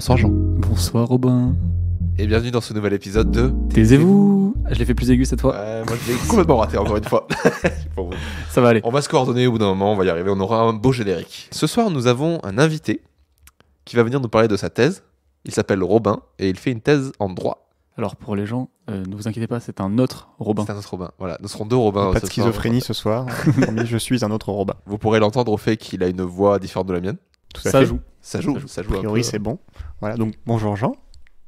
Bonsoir Jean. Bonsoir Robin. Et bienvenue dans ce nouvel épisode de Taisez-vous Je l'ai fait plus aigu cette fois. moi je l'ai complètement raté encore une fois. Ça va aller. On va se coordonner au bout d'un moment, on va y arriver, on aura un beau générique. Ce soir, nous avons un invité qui va venir nous parler de sa thèse. Il s'appelle Robin et il fait une thèse en droit. Alors pour les gens, euh, ne vous inquiétez pas, c'est un autre Robin. C'est un autre Robin, voilà. Nous serons deux Robins. Pas de schizophrénie ce soir, je suis un autre Robin. Vous pourrez l'entendre au fait qu'il a une voix différente de la mienne ça, joue. ça joue. Ça joue, ça euh. c'est bon. Voilà, donc bonjour Jean.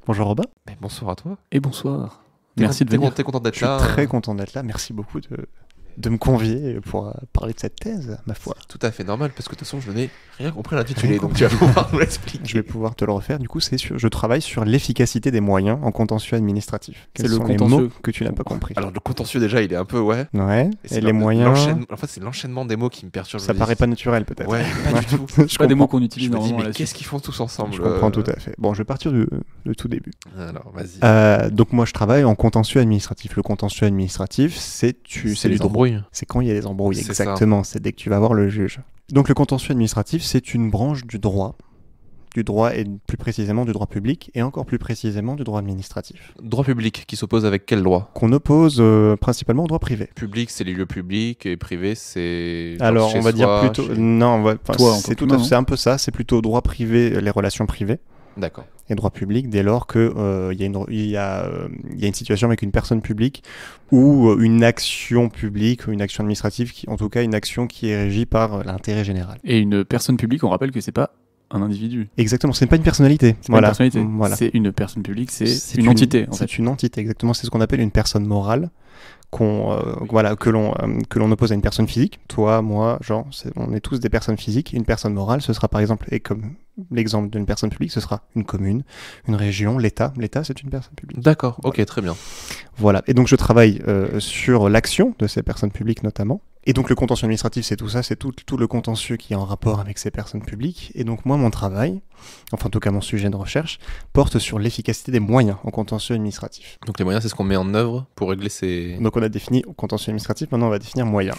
Bonjour Robin. Mais ben, bonsoir à toi. Et bonsoir. Merci de venir. T'es content d'être Je suis très euh. content d'être là. Merci beaucoup de, de me convier pour euh, parler de cette thèse, ma foi. Tout à fait normal, parce que de toute façon, je n'ai rien compris à l'intitulé, donc tu vas pouvoir me l'expliquer. Je vais pouvoir te le refaire. Du coup, c'est sûr, je travaille sur l'efficacité des moyens en contentieux administratif. C'est le contentieux que tu n'as pas compris. Alors, le contentieux, déjà, il est un peu, ouais. Ouais, et, les moyens. En fait, c'est l'enchaînement des mots qui me perturbe. Ça paraît pas naturel, peut-être. Ouais, pas du tout. je pas des mots qu'on utilise je me dis, mais qu'est-ce qu'ils font tous ensemble Je comprends euh tout à fait. Bon, je vais partir du, tout début. Alors, vas-y. Euh, donc, moi, je travaille en contentieux administratif. Le contentieux administratif, c'est du droit c'est quand il y a des embrouilles, exactement. C'est dès que tu vas voir le juge. Donc le contentieux administratif, c'est une branche du droit du droit et plus précisément du droit public et encore plus précisément du droit administratif. Droit public qui s'oppose avec quel droit Qu'on oppose euh, principalement au droit privé. Public, c'est les lieux publics et privé, c'est. Alors on va dire plutôt. Non, c'est tout. C'est un peu ça. C'est plutôt droit privé, les relations privées. D'accord. Et droit public dès lors qu'il euh, y, y, euh, y, a une situation avec une personne publique ou euh, une action publique ou une action administrative, qui, en tout cas une action qui est régie par euh, l'intérêt général. Et une personne publique, on rappelle que c'est pas un individu. Exactement, ce n'est pas une personnalité. Voilà. Une personnalité. Mm, c'est une personne publique, c'est une, entité. En c'est une entité, exactement. C'est ce qu'on appelle une personne morale qu'on euh, voilà que l'on que l'on oppose à une personne physique. Toi, moi, Jean, on est tous des personnes physiques. Une personne morale, ce sera par exemple et comme l'exemple d'une personne publique, ce sera une commune, une région, l'État. L'État, c'est une personne publique. D'accord, ok, très bien. Voilà, et donc je travaille euh, sur l'action de ces personnes publiques notamment. Et donc le contentieux administratif, c'est tout ça, c'est tout, tout, le contentieux qui est en rapport avec ces personnes publiques. Et donc moi, mon travail, enfin en tout cas mon sujet de recherche, porte sur l'efficacité des moyens en contentieux administratif. Donc les moyens, c'est ce qu'on met en œuvre pour régler ces... Donc on a défini contentieux administratif, maintenant on va définir moyens.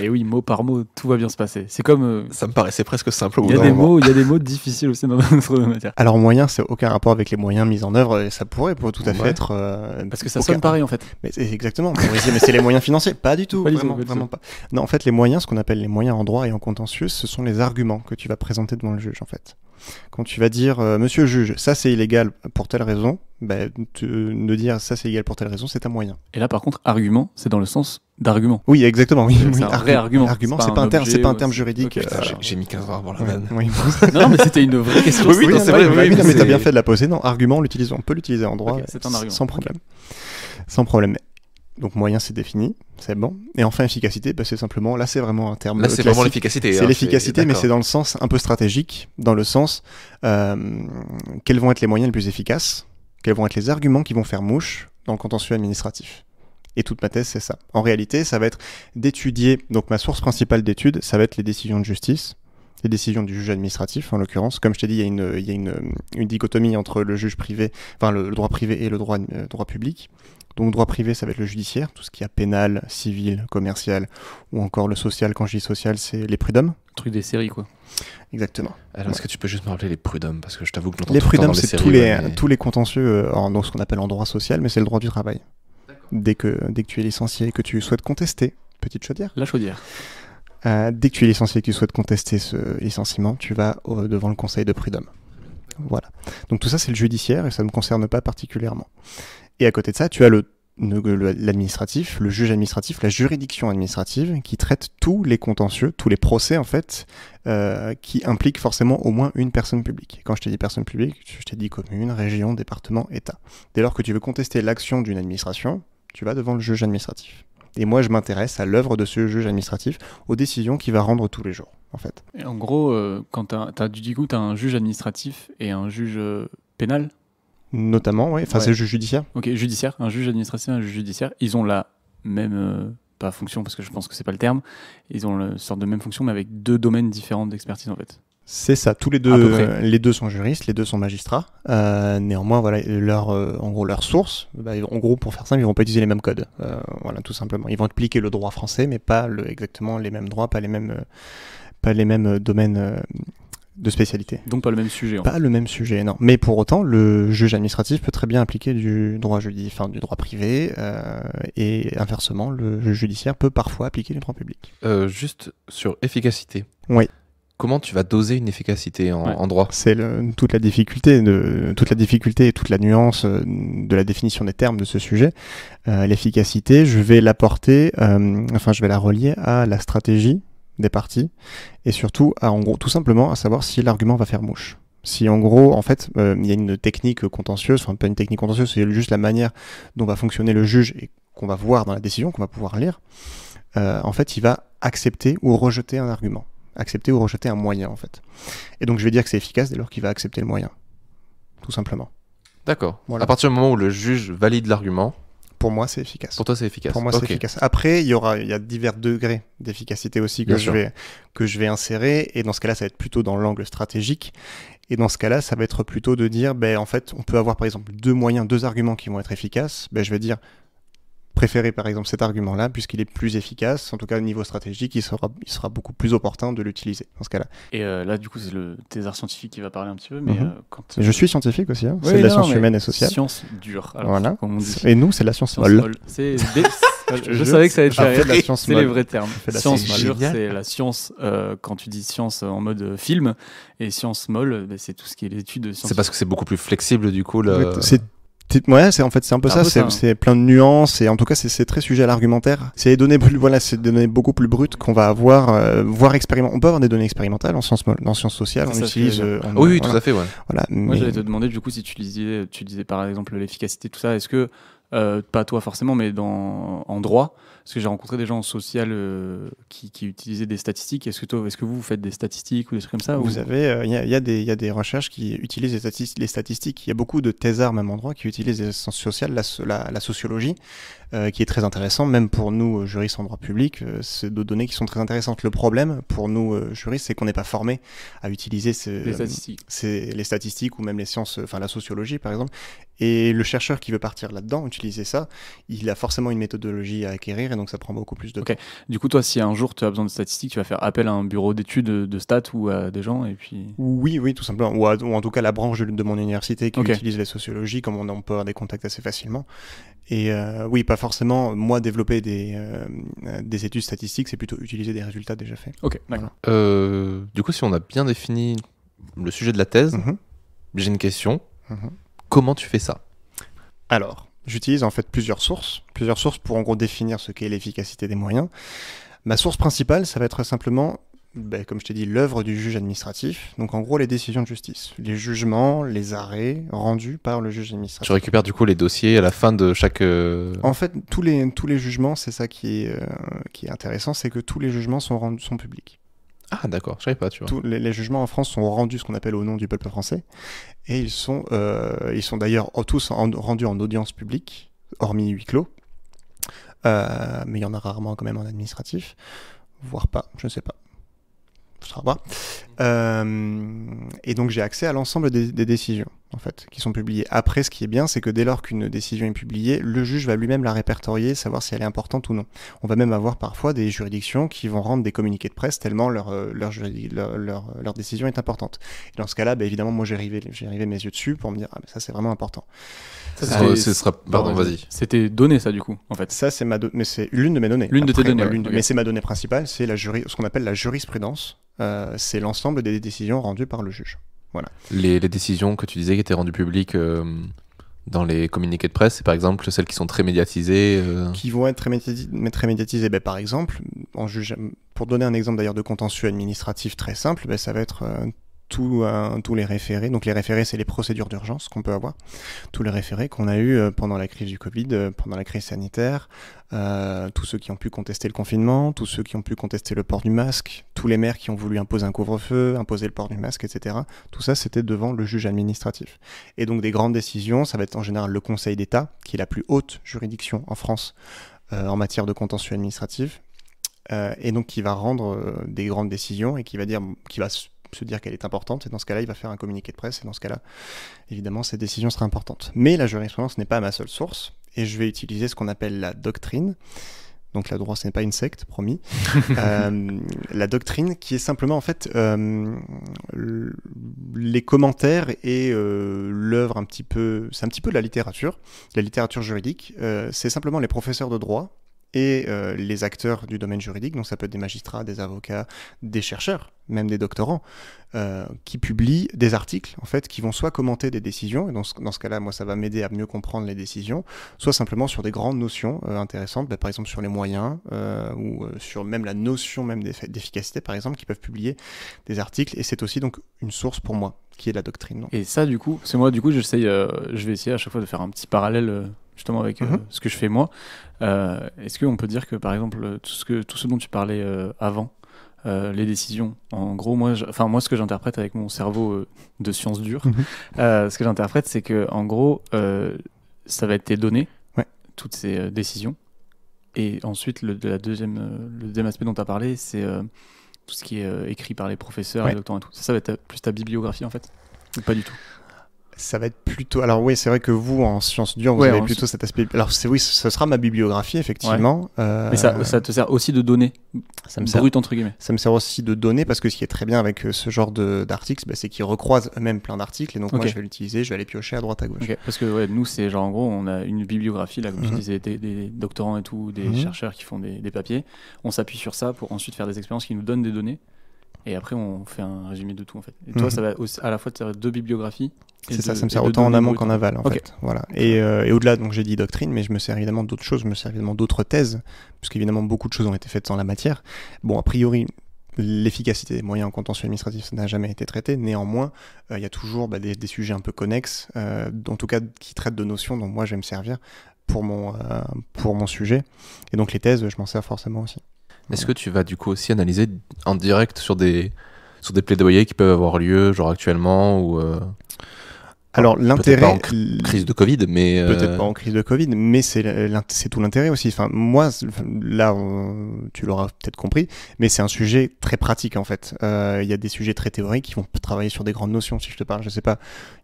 et... oui, mot par mot, tout va bien se passer. C'est comme... Euh, ça me paraissait presque simple. Il y a des mots, il y a des mots difficile aussi dans notre matière. Alors moyen, c'est aucun rapport avec les moyens mis en œuvre, et ça pourrait tout à fait être. Euh, Parce que ça sonne pareil en fait. Mais exactement. mais c'est les moyens financiers, pas du tout, vraiment pas. Non, en fait, les moyens, ce qu'on appelle les moyens en droit et en contentieux, ce sont les arguments que tu vas présenter devant le juge en fait. Quand tu vas dire, euh, monsieur le juge, ça c'est illégal pour telle raison, bah, ben, te, de dire ça c'est illégal pour telle raison, c'est un moyen. Et là, par contre, argument, c'est dans le sens d'argument. Oui, exactement. Oui, vrai argument. Argument, c'est pas, un, terme, juridique. Euh, J'ai mis 15 heures pour la main non, mais c'était une vraie question. Oui, oui, c'est vrai. mais t'as bien fait de la poser. Non, argument, on, on peut l'utiliser en droit, C'est un sans problème. Sans problème. Donc moyen, c'est défini, c'est bon. Et enfin, efficacité, bah, c'est simplement, là, c'est vraiment un terme. Là, c'est vraiment l'efficacité. Hein, c'est l'efficacité, mais c'est dans le sens un peu stratégique, dans le sens euh, quels vont être les moyens les plus efficaces, quels vont être les arguments qui vont faire mouche dans le contentieux administratif. Et toute ma thèse, c'est ça. En réalité, ça va être d'étudier, donc ma source principale d'étude, ça va être les décisions de justice, les décisions du juge administratif, en l'occurrence. Comme je t'ai dit, il y a, une, il y une, dichotomie entre le juge privé, enfin le, droit privé et le droit, euh, droit public. Donc le droit privé, ça va être le judiciaire, tout ce qui est pénal, civil, commercial, ou encore le social. Quand je dis social, c'est les prud'hommes. truc des séries, quoi. Exactement. Alors, est-ce que tu peux juste me rappeler les prud'hommes Parce que je t'avoue que j'entends Les prud'hommes, c'est tous, les, tous les contentieux euh, ce qu'on appelle en droit social, mais c'est le droit du travail. Dès que, dès que tu es licencié et que tu souhaites contester, petite chaudière. La chaudière. Euh, dès que tu es licencié et que tu souhaites contester ce licenciement, tu vas devant le conseil de prud'homme. Voilà. Donc tout ça, c'est le judiciaire et ça ne me concerne pas particulièrement. Et à côté de ça, tu as le l'administratif, le juge administratif, la juridiction administrative, qui traite tous les contentieux, tous les procès en fait, euh, qui impliquent forcément au moins une personne publique. quand je t'ai dit personne publique, je t'ai dit commune, région, département, État. Dès lors que tu veux contester l'action d'une administration, tu vas devant le juge administratif. Et moi, je m'intéresse à l'œuvre de ce juge administratif, aux décisions qu'il va rendre tous les jours, en fait. en gros, euh, quand tu as, du tu as un juge administratif et un juge euh, pénal Notamment, oui. Enfin, c'est le juge judiciaire. Ok, judiciaire. Un juge administratif et un juge judiciaire. Ils ont la même... Euh, pas fonction parce que je pense que c'est pas le terme, ils ont le sorte de même fonction mais avec deux domaines différents d'expertise en fait. C'est ça, tous les deux, euh, les deux sont juristes, les deux sont magistrats. Euh, néanmoins, voilà, leur, euh, en gros, source, bah, en gros, pour faire simple, ils vont pas utiliser les mêmes codes. voilà, tout simplement. Ils vont appliquer le droit français, mais pas exactement les mêmes droits, pas les mêmes, pas les mêmes domaines de spécialité. Donc pas le même sujet. Pas le même sujet, non. Mais pour autant, le juge administratif peut très bien appliquer du droit judiciaire, du droit privé, et inversement, le juge judiciaire peut parfois appliquer les droit public. juste sur efficacité. Oui comment tu vas doser une efficacité en, droit C'est toute la difficulté, de, toute la difficulté et toute la nuance euh, de la définition des termes de ce sujet. Euh, l'efficacité, je vais l'apporter, euh, enfin, je vais la relier à la stratégie des parties et surtout, à, en gros, tout simplement, à savoir si l'argument va faire mouche. Si en gros, en fait, euh, il y a une technique contentieuse, enfin pas une technique contentieuse, c'est juste la manière dont va fonctionner le juge et qu'on va voir dans la décision, qu'on va pouvoir lire, en fait, il va accepter ou rejeter un argument accepter ou rejeter un moyen en fait. Et donc je vais dire que c'est efficace dès lors qu'il va accepter le moyen, tout simplement. D'accord. À partir du moment où le juge valide l'argument. Pour moi, c'est efficace. Pour toi, c'est efficace. Pour moi, c'est efficace. Après, il y aura, il y a divers degrés d'efficacité aussi que je vais que je vais insérer. Et dans ce cas-là, ça va être plutôt dans l'angle stratégique. Et dans ce cas-là, ça va être plutôt de dire, ben en fait, on peut avoir par exemple deux moyens, deux arguments qui vont être efficaces. Ben je vais dire, préférer par exemple cet argument-là puisqu'il est plus efficace, en tout cas au niveau stratégique, il sera, il sera beaucoup plus opportun de l'utiliser dans ce cas-là. Et euh, là, du coup, c'est le thésard scientifique qui va parler un petit peu, mais mhm. euh, quand... Je suis scientifique aussi, hein. c'est de la science humaine et sociale. Science dure, alors, voilà. on dit. Et nous, c'est la science, molle. molle. Des... je, savais que ça allait être c'est les vrais termes. La science dure, c'est la science, euh, quand tu dis science en mode film, et science molle, ben, c'est tout ce qui est l'étude de science. C'est parce que c'est beaucoup plus flexible, du coup. Ouais, c'est en fait c'est un peu ça. C'est plein de nuances et en tout cas c'est très sujet à l'argumentaire. C'est des données voilà, c'est des données beaucoup plus brutes qu'on va avoir, euh, voir expérimentales. On peut avoir des données expérimentales en sciences sociales. On utilise. Euh, oui, tout à fait. Ouais. Voilà. Moi j'allais te demander du coup si tu disais tu disais par exemple l'efficacité tout ça. Est-ce que euh, pas toi forcément, mais dans en droit, parce que j'ai rencontré des gens en social euh, qui, utilisaient des statistiques. Est-ce que, toi, est-ce que vous, faites des statistiques ou des trucs comme ça Vous avez, euh, il y, a, des recherches qui utilisent les, statistiques. Les statistiques. Il y a beaucoup de thésards, même endroit, qui utilisent les sciences sociales, la, la sociologie, euh, qui est très intéressant, même pour nous, juristes en droit public. c'est de données qui sont très intéressantes. Le problème pour nous, juristes, c'est qu'on n'est pas formé à utiliser ces, les, statistiques. les statistiques ou même les sciences, enfin la sociologie, par exemple. Et le chercheur qui veut partir là-dedans, utiliser ça, il a forcément une méthodologie à acquérir donc ça prend beaucoup plus de temps. Du coup, toi, si un jour tu as besoin de statistiques, tu vas faire appel à un bureau d'études de stats ou à des gens et puis. Oui, oui, tout simplement. Ou, en tout cas la branche de, mon université qui utilise la sociologie, comme on, peut avoir des contacts assez facilement. Et euh, oui, pas forcément. Moi, développer des, euh, des études statistiques, c'est plutôt utiliser des résultats déjà faits. Ok, d'accord. Euh, du coup, si on a bien défini le sujet de la thèse, mhm. j'ai une question. Mhm. Comment tu fais ça Alors, J'utilise en fait plusieurs sources, plusieurs sources pour en gros définir ce qu'est l'efficacité des moyens. Ma source principale, ça va être simplement, ben, comme je t'ai dit, l'œuvre du juge administratif. Donc en gros, les décisions de justice, les jugements, les arrêts rendus par le juge administratif. Tu récupères du coup les dossiers à la fin de chaque. Euh, en fait, tous les, tous les jugements, c'est ça qui est, euh, qui est intéressant, c'est que tous les jugements sont, rendus, sont publics. Ah d'accord, je savais pas, tu vois. Tous les, jugements en France sont rendus ce qu'on appelle au nom du peuple français, et ils sont, euh, ils sont d'ailleurs tous rendus en audience publique, hormis huis clos, euh, mais il y en a rarement quand même en administratif, voire pas, je ne sais pas. ça sera euh, et donc j'ai accès à l'ensemble des décisions en fait, qui sont publiées. Après, ce qui est bien, c'est que dès lors qu'une décision est publiée, le juge va lui-même la répertorier, savoir si elle est importante ou non. On va même avoir parfois des juridictions qui vont rendre des communiqués de presse tellement leur, euh, leur, leur, décision est importante. Et dans ce cas-là, bah, évidemment, moi j'ai arrivé, rivé mes yeux dessus pour me dire, ah, ça c'est vraiment important. Ça, ah, sera... Pardon, vas-y. C'était donné ça du coup, en fait. Ça, c'est ma mais c'est l'une de mes données. L'une de tes données. Mais c'est ma donnée principale, c'est la ce qu'on appelle la jurisprudence. Euh, c'est l'ensemble des décisions rendues par le juge. Les, décisions que tu disais qui étaient rendues publiques euh, dans les communiqués de presse, c'est par exemple celles qui sont très médiatisées. Euh. Qui vont être très, médiatisées. Ben, par exemple, en juge... pour donner un exemple d'ailleurs de contentieux administratif très simple, ben, ça va être euh, euh, tous les référés. Donc les référés, c'est les procédures d'urgence qu'on peut avoir. Tous les référés qu'on a eu euh, pendant la crise du Covid, euh, pendant la crise sanitaire, tous ceux qui ont pu contester le confinement, tous ceux qui ont pu contester le port du masque, tous les maires qui ont voulu imposer un couvre-feu, imposer le port du masque, etc. Tout ça, c'était devant le juge administratif. Et donc des grandes décisions, ça va être en général le Conseil d'État, qui est la plus haute juridiction en France en matière de contentieux administratif, et donc qui va rendre des grandes décisions et qui va dire, qui va se dire qu'elle est importante, et dans ce cas-là, il va faire un communiqué de presse, et dans ce cas-là, évidemment, cette décision sera importante. Mais la jurisprudence n'est pas ma seule source, et je vais utiliser ce qu'on appelle la doctrine. Donc la droite, ce n'est pas une secte, promis. Euh, la doctrine qui est simplement en fait euh, les commentaires et euh, l'œuvre un petit peu, c'est un petit peu de la littérature, la littérature juridique. Euh, c'est simplement les professeurs de droit et euh, les acteurs du domaine juridique, donc ça peut être des magistrats, des avocats, des chercheurs, même des doctorants, euh, qui publient des articles en fait qui vont soit commenter des décisions, et dans ce, dans cas-là, moi ça va m'aider à mieux comprendre les décisions, soit simplement sur des grandes notions euh, intéressantes, bah, par exemple sur les moyens ou sur même la notion même d'efficacité par exemple, qui peuvent publier des articles et c'est aussi donc une source pour moi qui est la doctrine. Non et ça du coup, c'est moi du coup j'essaye, je vais essayer à chaque fois de faire un petit parallèle justement avec euh, mhm. ce que je fais moi. Euh, est-ce qu'on peut dire que par exemple tout ce, que, tout ce dont tu parlais euh, avant, les décisions. En gros, moi, enfin moi, ce que j'interprète avec mon cerveau de science dure, mhm. ce que j'interprète, c'est que en gros, ça va être tes données, toutes ces décisions, et ensuite le, la deuxième, le deuxième aspect dont tu as parlé, c'est tout ce qui est écrit par les professeurs, et le temps et tout. Ça, ça va être plus ta bibliographie en fait, pas du tout ça va être plutôt. Alors oui, c'est vrai que vous en sciences dures, vous avez plutôt cet aspect. Alors c'est oui, ce sera ma bibliographie effectivement. Euh, Mais ça, ça, te sert aussi de données. Ça me sert. entre guillemets. Ça me sert aussi de données parce que ce qui est très bien avec euh, ce genre d'articles, bah, c'est qu'ils recroisent eux-mêmes plein d'articles et donc moi je vais l'utiliser, je vais aller piocher à droite à gauche. Parce que nous c'est genre en gros on a une bibliographie là comme tu mhm. disais des, doctorants et tout, des mhm. chercheurs qui font des papiers. On s'appuie sur ça pour ensuite faire des expériences qui nous donnent des données. Et après, on fait un résumé de tout, en fait. Et toi, mhm. ça va à la fois, servir va deux bibliographies. C'est ça, ça me sert autant en amont qu'en aval, en fait. Voilà. Euh, et, au-delà, donc j'ai dit doctrine, mais je me sers évidemment d'autres choses, je me sers évidemment d'autres thèses, puisqu'évidemment, beaucoup de choses ont été faites dans la matière. Bon, a priori, l'efficacité des moyens en contentieux administratif, ça n'a jamais été traité. Néanmoins, euh, il y a toujours bah, des, sujets un peu connexes, euh, en tout cas qui traitent de notions dont moi je vais me servir pour mon, euh, pour mon sujet. Et donc les thèses, je m'en sers forcément aussi. Est-ce que tu vas du coup aussi analyser en direct sur des, sur des plaidoyers qui peuvent avoir lieu, genre actuellement ou euh, alors l'intérêt, crise de Covid, mais euh, peut-être pas en crise de Covid, mais c'est tout l'intérêt aussi. Enfin, moi, là, tu l'auras peut-être compris, mais c'est un sujet très pratique en fait. Euh, il y a des sujets très théoriques qui vont travailler sur des grandes notions. Si je te parle, je sais pas,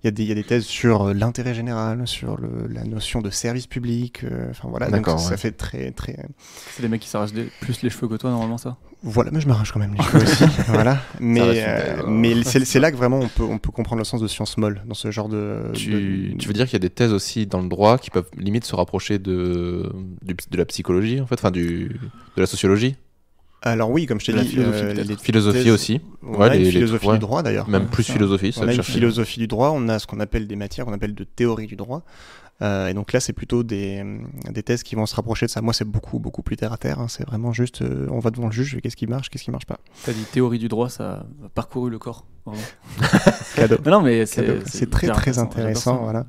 il y, a des thèses sur euh, l'intérêt général, sur le, la notion de service public. Enfin voilà, donc ça, fait très très. C'est des mecs qui s'arrachent plus les cheveux que toi normalement ça. Voilà, mais je m'arrache quand même aussi. voilà. Mais, euh, mais c'est là que vraiment on peut, on peut comprendre le sens de science molle dans ce genre de. Tu, veux dire qu'il y a des thèses aussi dans le droit qui peuvent limite se rapprocher de, de, la psychologie, en fait, enfin, du, de la sociologie alors oui, comme je t'ai dit, euh, philosophie, philosophie aussi. les, philosophie du droit d'ailleurs. Même plus philosophie. Ça on philosophie du droit. On a ce qu'on appelle des matières, qu'on appelle de théorie du droit. Euh, et donc là, c'est plutôt des, euh, des thèses qui vont se rapprocher de ça. Moi, c'est beaucoup, beaucoup plus terre à terre. Hein. C'est vraiment juste, euh, on va devant le juge, qu'est-ce qui marche, qu'est-ce qui marche pas. T'as dit théorie du droit, ça a parcouru le corps. Cadeau. non, mais c'est très, très intéressant. Voilà.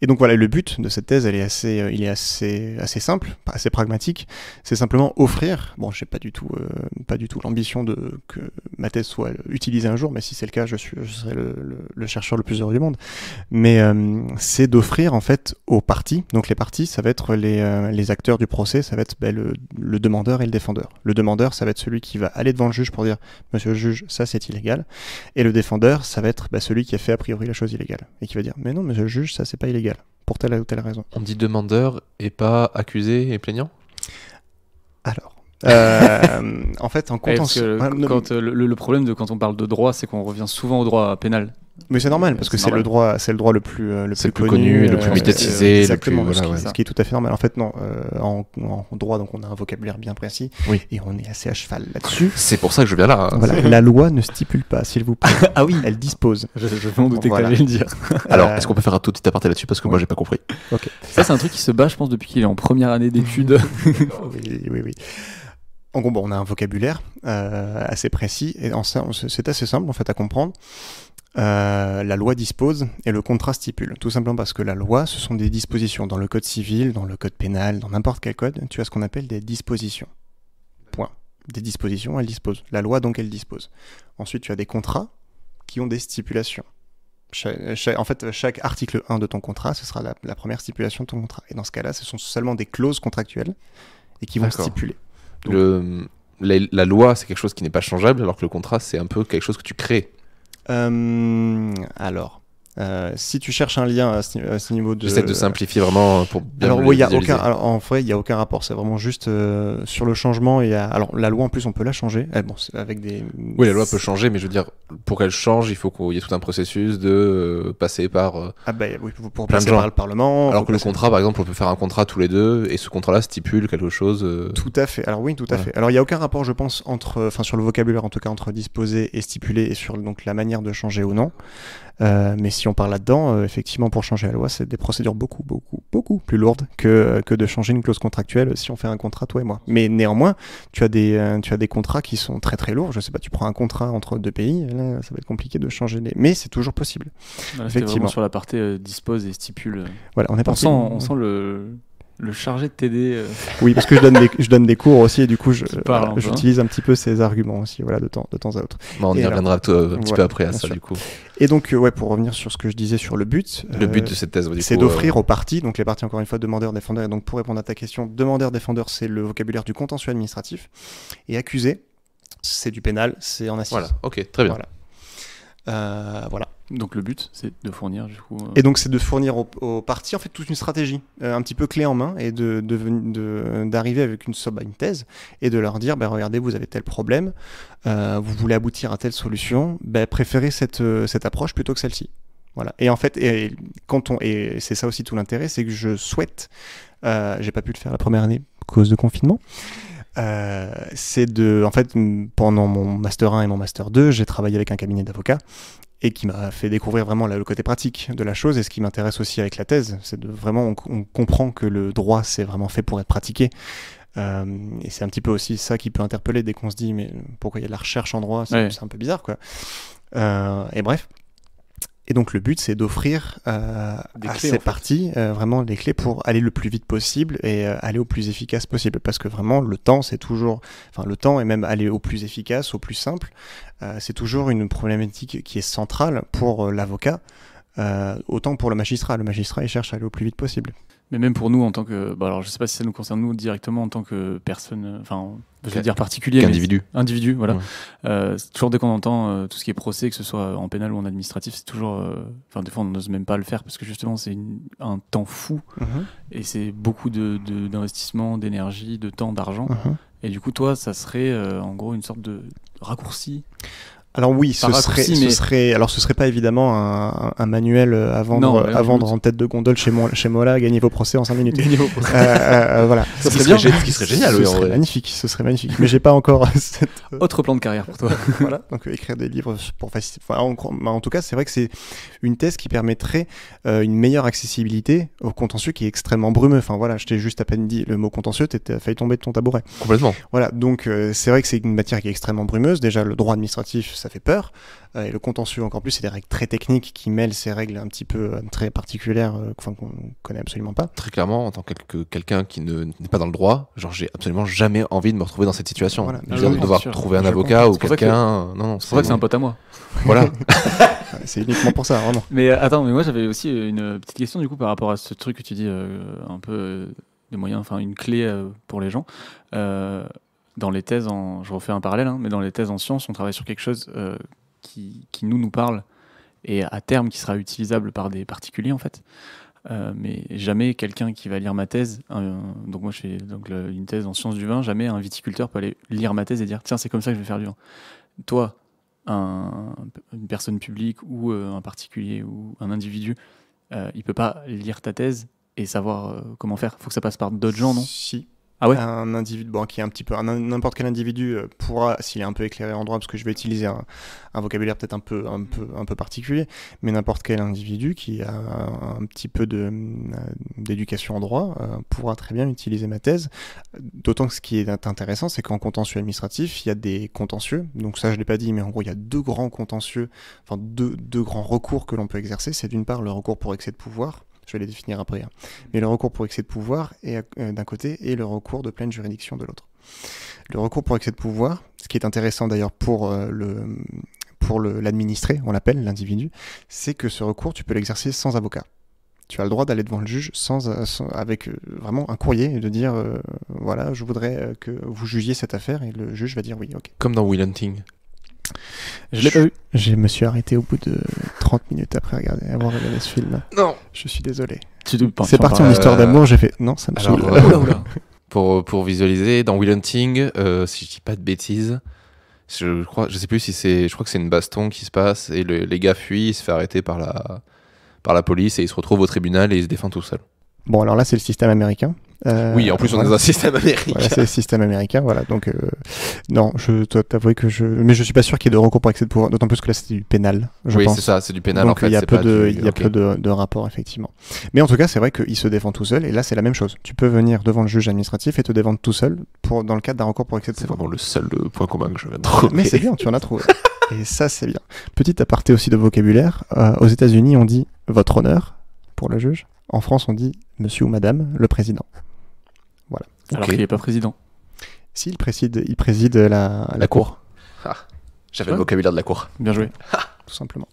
Et donc voilà, le but de cette thèse, elle est assez, euh, il est assez, assez simple, assez pragmatique. C'est simplement offrir. Bon, j'ai pas du tout, euh, pas du tout l'ambition de que ma thèse soit utilisée un jour, mais si c'est le cas, je, serai le, chercheur le plus heureux du monde. Mais euh, c'est d'offrir en fait aux parties. Donc les parties, ça va être les, acteurs du procès, ça va être ben, le, demandeur et le défendeur. Le demandeur, ça va être celui qui va aller devant le juge pour dire, Monsieur le juge, ça c'est illégal. Et le défendeur, ça va être ben, celui qui a fait a priori la chose illégale et qui va dire, mais non, Monsieur le juge, ça c'est pas illégal pour telle ou telle raison. On dit demandeur et pas accusé et plaignant Alors. Euh, en fait, en contentieux. Euh, le, problème de quand on parle de droit, c'est qu'on revient souvent au droit pénal. Mais c'est normal parce que c'est le droit, c'est le droit le plus euh, le plus, connu, le plus euh, médiatisé, le plus, voilà, ce, qui, est tout à fait normal. En fait, non, euh, en, droit, donc on a un vocabulaire bien précis, oui. et on est assez à cheval là-dessus. C'est pour ça que je viens là. Hein. Voilà, la loi ne stipule pas, s'il vous plaît. ah oui, elle dispose. Je, m'en le dire. Alors, est-ce qu'on peut faire un tout petit aparté là-dessus parce que moi j'ai pas compris. Ça, c'est un truc qui se bat, je pense, depuis qu'il est en première année d'études. oui, oui, oui. En gros, bon, on a un vocabulaire assez précis et c'est assez simple en fait à comprendre. Euh, la loi dispose et le contrat stipule. Tout simplement parce que la loi, ce sont des dispositions. Dans le code civil, dans le code pénal, dans n'importe quel code, tu as ce qu'on appelle des dispositions. Point. Des dispositions, elles disposent. La loi, donc, elle dispose. Ensuite, tu as des contrats qui ont des stipulations. en fait, chaque article 1 de ton contrat, ce sera la, première stipulation de ton contrat. Et dans ce cas-là, ce sont seulement des clauses contractuelles et qui vont stipuler. la loi, c'est quelque chose qui n'est pas changeable, alors que le contrat, c'est un peu quelque chose que tu crées. Euh, alors, euh, si tu cherches un lien à ce, niveau de. J'essaie de simplifier vraiment pour Alors, oui, y a aucun, en vrai, il n'y a aucun rapport. C'est vraiment juste euh, sur le changement. Et euh, Alors, la loi, en plus, on peut la changer. Eh, bon, avec des... Oui, la loi peut changer, mais je veux dire, pour qu'elle change, il faut qu'il y ait tout un processus de passer par. ah, ben oui, pour passer par le Parlement. Alors que le contrat, par exemple, on peut faire un contrat tous les deux, et ce contrat-là stipule quelque chose. Tout à fait. Alors, oui, tout à fait. Alors, il n'y a aucun rapport, je pense, entre. Enfin, sur le vocabulaire, en tout cas, entre disposer et stipuler, et sur donc, la manière de changer ou non. Euh, mais si on parle là-dedans, euh, effectivement, pour changer la loi, c'est des procédures beaucoup, beaucoup, beaucoup plus lourdes que, euh, que de changer une clause contractuelle si on fait un contrat, toi et moi. Mais néanmoins, tu as des, tu as des contrats qui sont très, très lourds. Je sais pas, tu prends un contrat entre deux pays, là, ça va être compliqué de changer les. Mais c'est toujours possible. effectivement. sur la partie dispose et stipule. Voilà, on est on on sent le le chargé de t'aider. Euh. Oui, parce que je donne, des, je donne des cours aussi et du coup, j'utilise un petit peu ces arguments aussi, voilà, de temps, de temps à autre. Bon, on y reviendra un petit peu après à ça, du coup. Et donc, euh, ouais, pour revenir sur ce que je disais sur le but. Le but de euh, cette thèse, c'est d'offrir aux parties, donc les parties, encore une fois, demandeurs, défendeurs. Et donc, pour répondre à ta question, demandeurs, défendeurs c'est le vocabulaire du contentieux administratif. Et accusé, c'est du pénal, c'est en assise. Voilà, ok, très bien. Voilà. Euh, voilà. Donc le but, c'est de fournir du coup. Euh, et donc c'est de fournir aux, au parties en fait toute une stratégie, euh, un petit peu clé en main, et de d'arriver avec une à une thèse et de leur dire, ben regardez, vous avez tel problème, vous voulez aboutir à telle solution, ben préférez cette cette approche plutôt que celle-ci. Voilà. Et en fait, et, quand on et c'est ça aussi tout l'intérêt, c'est que je souhaite, j'ai pas pu le faire la première année cause de confinement. Euh, c'est de. En fait, pendant mon Master 1 et mon Master 2, j'ai travaillé avec un cabinet d'avocats et qui m'a fait découvrir vraiment le côté pratique de la chose et ce qui m'intéresse aussi avec la thèse, c'est de vraiment. On, comprend que le droit, c'est vraiment fait pour être pratiqué. Euh, et c'est un petit peu aussi ça qui peut interpeller dès qu'on se dit, mais pourquoi il y a de la recherche en droit C'est un peu bizarre, quoi. Euh, et bref. Et donc le but, c'est d'offrir euh, à ces parties euh, vraiment les clés pour aller le plus vite possible et euh, aller au plus efficace possible. Parce que vraiment, le temps, c'est toujours, enfin le temps et même aller au plus efficace, au plus simple, euh, c'est toujours une problématique qui est centrale pour l'avocat, autant pour le magistrat. Le magistrat, il cherche à aller au plus vite possible. Mais même pour nous, en tant que. Bah, alors, je sais pas si ça nous concerne nous directement en tant que personne. Enfin, je veux dire particulier. Individu. Individu, voilà. Euh, toujours dès qu'on entend euh, tout ce qui est procès, que ce soit euh, en pénal ou en administratif, c'est toujours. Enfin, des fois, on n'ose même pas le faire parce que justement, c'est un temps fou mhm. et c'est beaucoup d'investissements, de, d'investissement d'énergie, de temps, d'argent. Mhm. Et du coup, toi, ça serait en gros une sorte de raccourci alors oui, ce serait, serait, alors ce serait pas évidemment un, manuel euh, à vendre, euh, en tête de gondole chez, chez Mola, gagner vos procès en 5 minutes. voilà. ce, serait génial. Ce serait magnifique, ce serait magnifique. Mais j'ai pas encore euh, Autre plan de carrière pour toi. voilà. Donc écrire des livres pour faciliter. Bah, en, tout cas, c'est vrai que c'est une thèse qui permettrait une meilleure accessibilité au contentieux qui est extrêmement brumeux. Enfin voilà, je t'ai juste à peine dit le mot contentieux, t'as failli tomber de ton tabouret. Complètement. Voilà. Donc c'est vrai que c'est une matière qui est extrêmement brumeuse. Déjà, le droit administratif ça fait peur. Euh, et le contentieux, encore plus, c'est des règles très techniques qui mêlent ces règles un petit peu euh, très particulières euh, qu'on ne connaît absolument pas. Très clairement, en tant que quelqu'un qui n'est pas dans le droit, genre, j'ai absolument jamais envie de me retrouver dans cette situation. de ah devoir trouver un avocat ou quelqu'un. Non, non, c'est vrai que c'est un pote à moi. Voilà. c'est uniquement pour ça, vraiment. Mais attends, mais moi j'avais aussi une petite question du coup par rapport à ce truc que tu dis un peu des de enfin une clé pour les gens dans les thèses, en, je refais un parallèle, hein, mais dans les thèses en sciences, on travaille sur quelque chose euh, qui, nous, nous parle et à terme qui sera utilisable par des particuliers en fait. Euh, mais jamais quelqu'un qui va lire ma thèse, donc moi je donc, une thèse en sciences du vin, jamais un viticulteur peut aller lire ma thèse et dire tiens c'est comme ça que je vais faire du vin. Toi, une personne publique ou euh, un particulier ou un individu, il peut pas lire ta thèse et savoir comment faire. Il faut que ça passe par d'autres gens, non Si, ah un individu, bon, qui est un petit peu, n'importe quel individu euh, pourra, s'il est un peu éclairé en droit, parce que je vais utiliser un, vocabulaire peut-être un peu, un peu, un peu particulier, mais n'importe quel individu qui a un petit peu de, euh, d'éducation en droit euh, pourra très bien utiliser ma thèse. D'autant que ce qui est intéressant, c'est qu'en contentieux administratif, il y a des contentieux. Donc ça, je l'ai pas dit, mais en gros, il y a deux grands contentieux, enfin deux, deux grands recours que l'on peut exercer. C'est d'une part le recours pour excès de pouvoir, je vais les définir après. Hein. Mais le recours pour excès de pouvoir est euh, d'un côté et le recours de pleine juridiction de l'autre. Le recours pour excès de pouvoir, ce qui est intéressant d'ailleurs pour euh, le pour l'administré, on l'appelle l'individu, c'est que ce recours, tu peux l'exercer sans avocat tu as le droit d'aller devant le juge sans, euh, avec vraiment un courrier et de dire voilà, je voudrais que vous jugiez cette affaire et le juge va dire oui, ok. Comme dans Will Hunting. Je Je me suis arrêté au bout de 30 minutes après regarder, avoir regardé ce film. Non. Je suis désolé. C'est parti en histoire euh, d'amour, j'ai fait non, ça me saoule. Euh, pour, pour visualiser, dans Will Hunting, euh, si je dis pas de bêtises, je crois, je sais plus si c'est, je crois que c'est une baston qui se passe et les gars fuient, ils se fait arrêter par la, par la police et ils se retrouvent au tribunal et ils se défendent tout seul. Bon, alors là, c'est le système américain. Euh, oui, en plus on est dans un système américain. Voilà, c'est le système américain, voilà. Donc euh, non, je dois t'avouer que je, mais je suis pas sûr qu'il y ait de recours pour excès de pouvoir, d'autant plus que là c'est du pénal. Je oui, c'est ça, c'est du pénal. Donc en il y a peu de, il y a peu de, de rapports effectivement. Mais en tout cas, c'est vrai qu'il se défend tout seul, et là c'est la même chose. Tu peux venir devant le juge administratif et te défendre tout seul pour dans le cadre d'un recours pour excès de pouvoir. C'est vraiment le seul euh, point commun que je viens trouver. Mais c'est bien, tu en as trouvé. et ça c'est bien. Petite aparté aussi de vocabulaire. Euh, aux États-Unis, on dit votre honneur pour le juge. En France, on dit monsieur ou madame le président. Alors qu'il n'est pas président. Si, il préside, il préside la, cour. Ah, j'avais le vocabulaire de la cour. Bien joué. Ah. Tout simplement.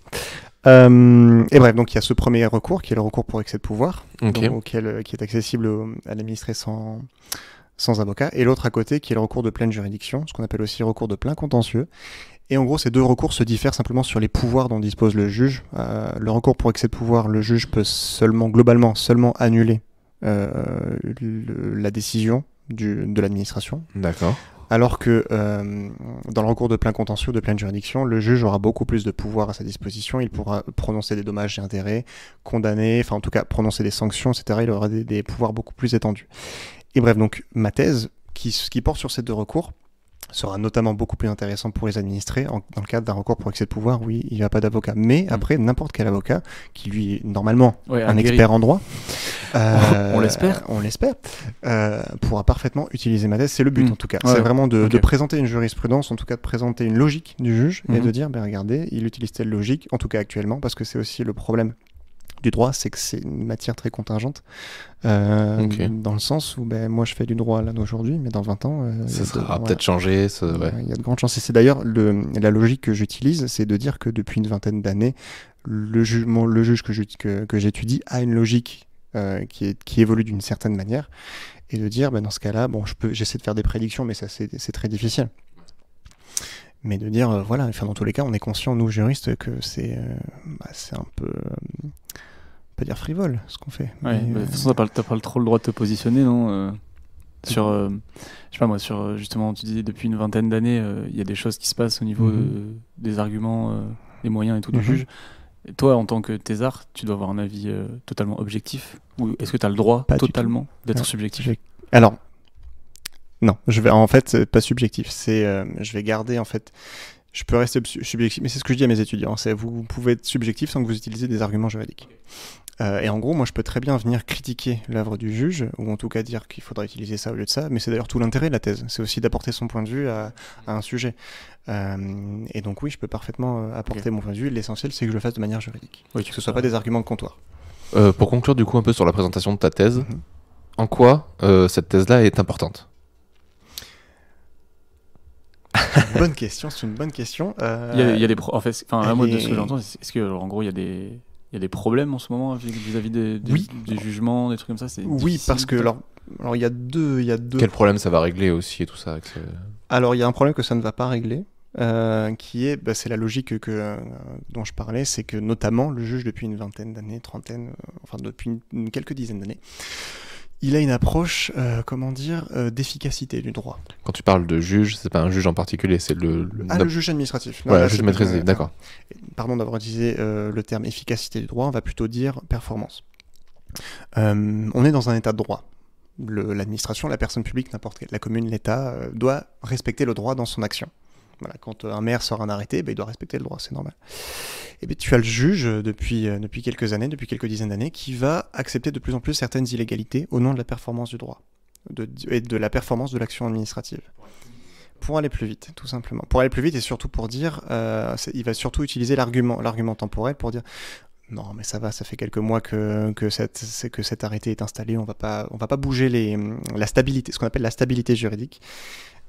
Euh, et bref, donc il y a ce premier recours qui est le recours pour excès de pouvoir, auquel, euh, qui est accessible à l'administré sans, sans avocat, et l'autre à côté qui est le recours de pleine juridiction, ce qu'on appelle aussi recours de plein contentieux. Et en gros, ces deux recours se diffèrent simplement sur les pouvoirs dont dispose le juge. Euh, le recours pour excès de pouvoir, le juge peut seulement, globalement, seulement annuler euh, la décision du, de l'administration. D'accord. Alors que euh, dans le recours de plein contentieux, de pleine juridiction, le juge aura beaucoup plus de pouvoir à sa disposition. Il pourra prononcer des dommages et intérêts, condamner, enfin en tout cas prononcer des sanctions, etc. Il aura des, pouvoirs beaucoup plus étendus. Et bref, donc ma thèse qui, qui porte sur ces deux recours, sera notamment beaucoup plus intéressant pour les administrés dans le cadre d'un recours pour excès de pouvoir. Oui, il n'y a pas d'avocat, mais mm. après n'importe quel avocat qui lui normalement un, expert en droit, on euh, l'espère, on l'espère, euh, pourra parfaitement utiliser ma thèse. C'est le but mm. en tout cas. c'est vraiment de, présenter une jurisprudence, en tout cas de présenter une logique du juge et de mm-hmm. dire, ben regardez, il utilise telle logique, en tout cas actuellement, parce que c'est aussi le problème du droit, c'est que c'est une matière très contingente. Euh, dans le sens où ben, moi je fais du droit là d'aujourd'hui, mais dans 20 ans. Euh, ça sera peut-être changé. Ça, ouais. Il y a de grandes chances. Et c'est d'ailleurs la logique que j'utilise, c'est de dire que depuis une vingtaine d'années, le, le juge que j'étudie a une logique euh, qui, qui évolue d'une certaine manière. Et de dire, ben, dans ce cas-là, bon, j'essaie de faire des prédictions, mais ça c'est très difficile mais de dire voilà enfin dans tous les cas on est conscient nous juristes que c'est bah, c'est un peu pas dire frivole ce qu'on fait. Bah, de toute euh, façon, t'as pas, pas, trop le droit de te positionner, non euh, sur euh, je sais pas moi sur justement tu disais, depuis une vingtaine d'années il y a des choses qui se passent au niveau mhm. des arguments des moyens et tout du mhm. juge et toi en tant que thésar tu dois avoir un avis totalement objectif ou est-ce que tu as le droit totalement d'être subjectif alors non je vais en fait pas subjectif c'est je vais garder en fait je peux rester subjectif mais c'est ce que je dis à mes étudiants c'est vous pouvez être subjectif sans que vous utilisez des arguments juridiques euh, et en gros, moi, je peux très bien venir critiquer l'œuvre du juge, ou en tout cas dire qu'il faudrait utiliser ça au lieu de ça, mais c'est d'ailleurs tout l'intérêt de la thèse, c'est aussi d'apporter son point de vue à, un sujet. Euh, et donc oui, je peux parfaitement euh, apporter mon point de vue, l'essentiel c'est que je le fasse de manière juridique, oui, que ce ne soit pas des arguments de comptoir. pour conclure du coup un peu sur la présentation de ta thèse, mhm. en quoi cette thèse-là est importante bonne question, c'est une bonne question. Il, y a, des en fait, enfin, un mot de ce que j'entends, est-ce que en gros il y a des il y a des problèmes en ce moment vis-à-vis des, jugements, des trucs comme ça Oui, parce que alors, il y a deux. Y a Quel problème ça va régler aussi et tout ça Alors il y a un problème que ça ne va pas régler. Euh, qui est, bah, c'est la logique que, dont je parlais, c'est que notamment le juge depuis une vingtaine d'années, trentaine, euh, enfin depuis quelques dizaines d'années, il a une approche, euh, comment dire, euh, d'efficacité du droit. Quand tu parles de juge, c'est pas un juge en particulier, c'est le, Ah, le juge administratif. ouais, juge maîtrisé, d'accord. Pardon d'avoir utilisé euh, le terme efficacité du droit, on va plutôt dire performance. on est dans un état de droit. L'administration, la personne publique, n'importe quelle, la commune, l'État, doit respecter le droit dans son action quand euh, un maire sort un arrêté, ben, il doit respecter le droit, c'est normal. Et eh ben, tu as le juge euh, depuis, euh, depuis quelques années, depuis quelques dizaines d'années, qui va accepter de plus en plus certaines illégalités au nom de la performance du droit de, et de la performance de l'action administrative. Pour aller plus vite, tout simplement. Pour aller plus vite et surtout pour dire, il va surtout utiliser l'argument, l'argument temporel pour dire non, mais ça va, ça fait quelques mois que, que cet arrêté est installé, on ne va pas bouger les, la stabilité, ce qu'on appelle la stabilité juridique.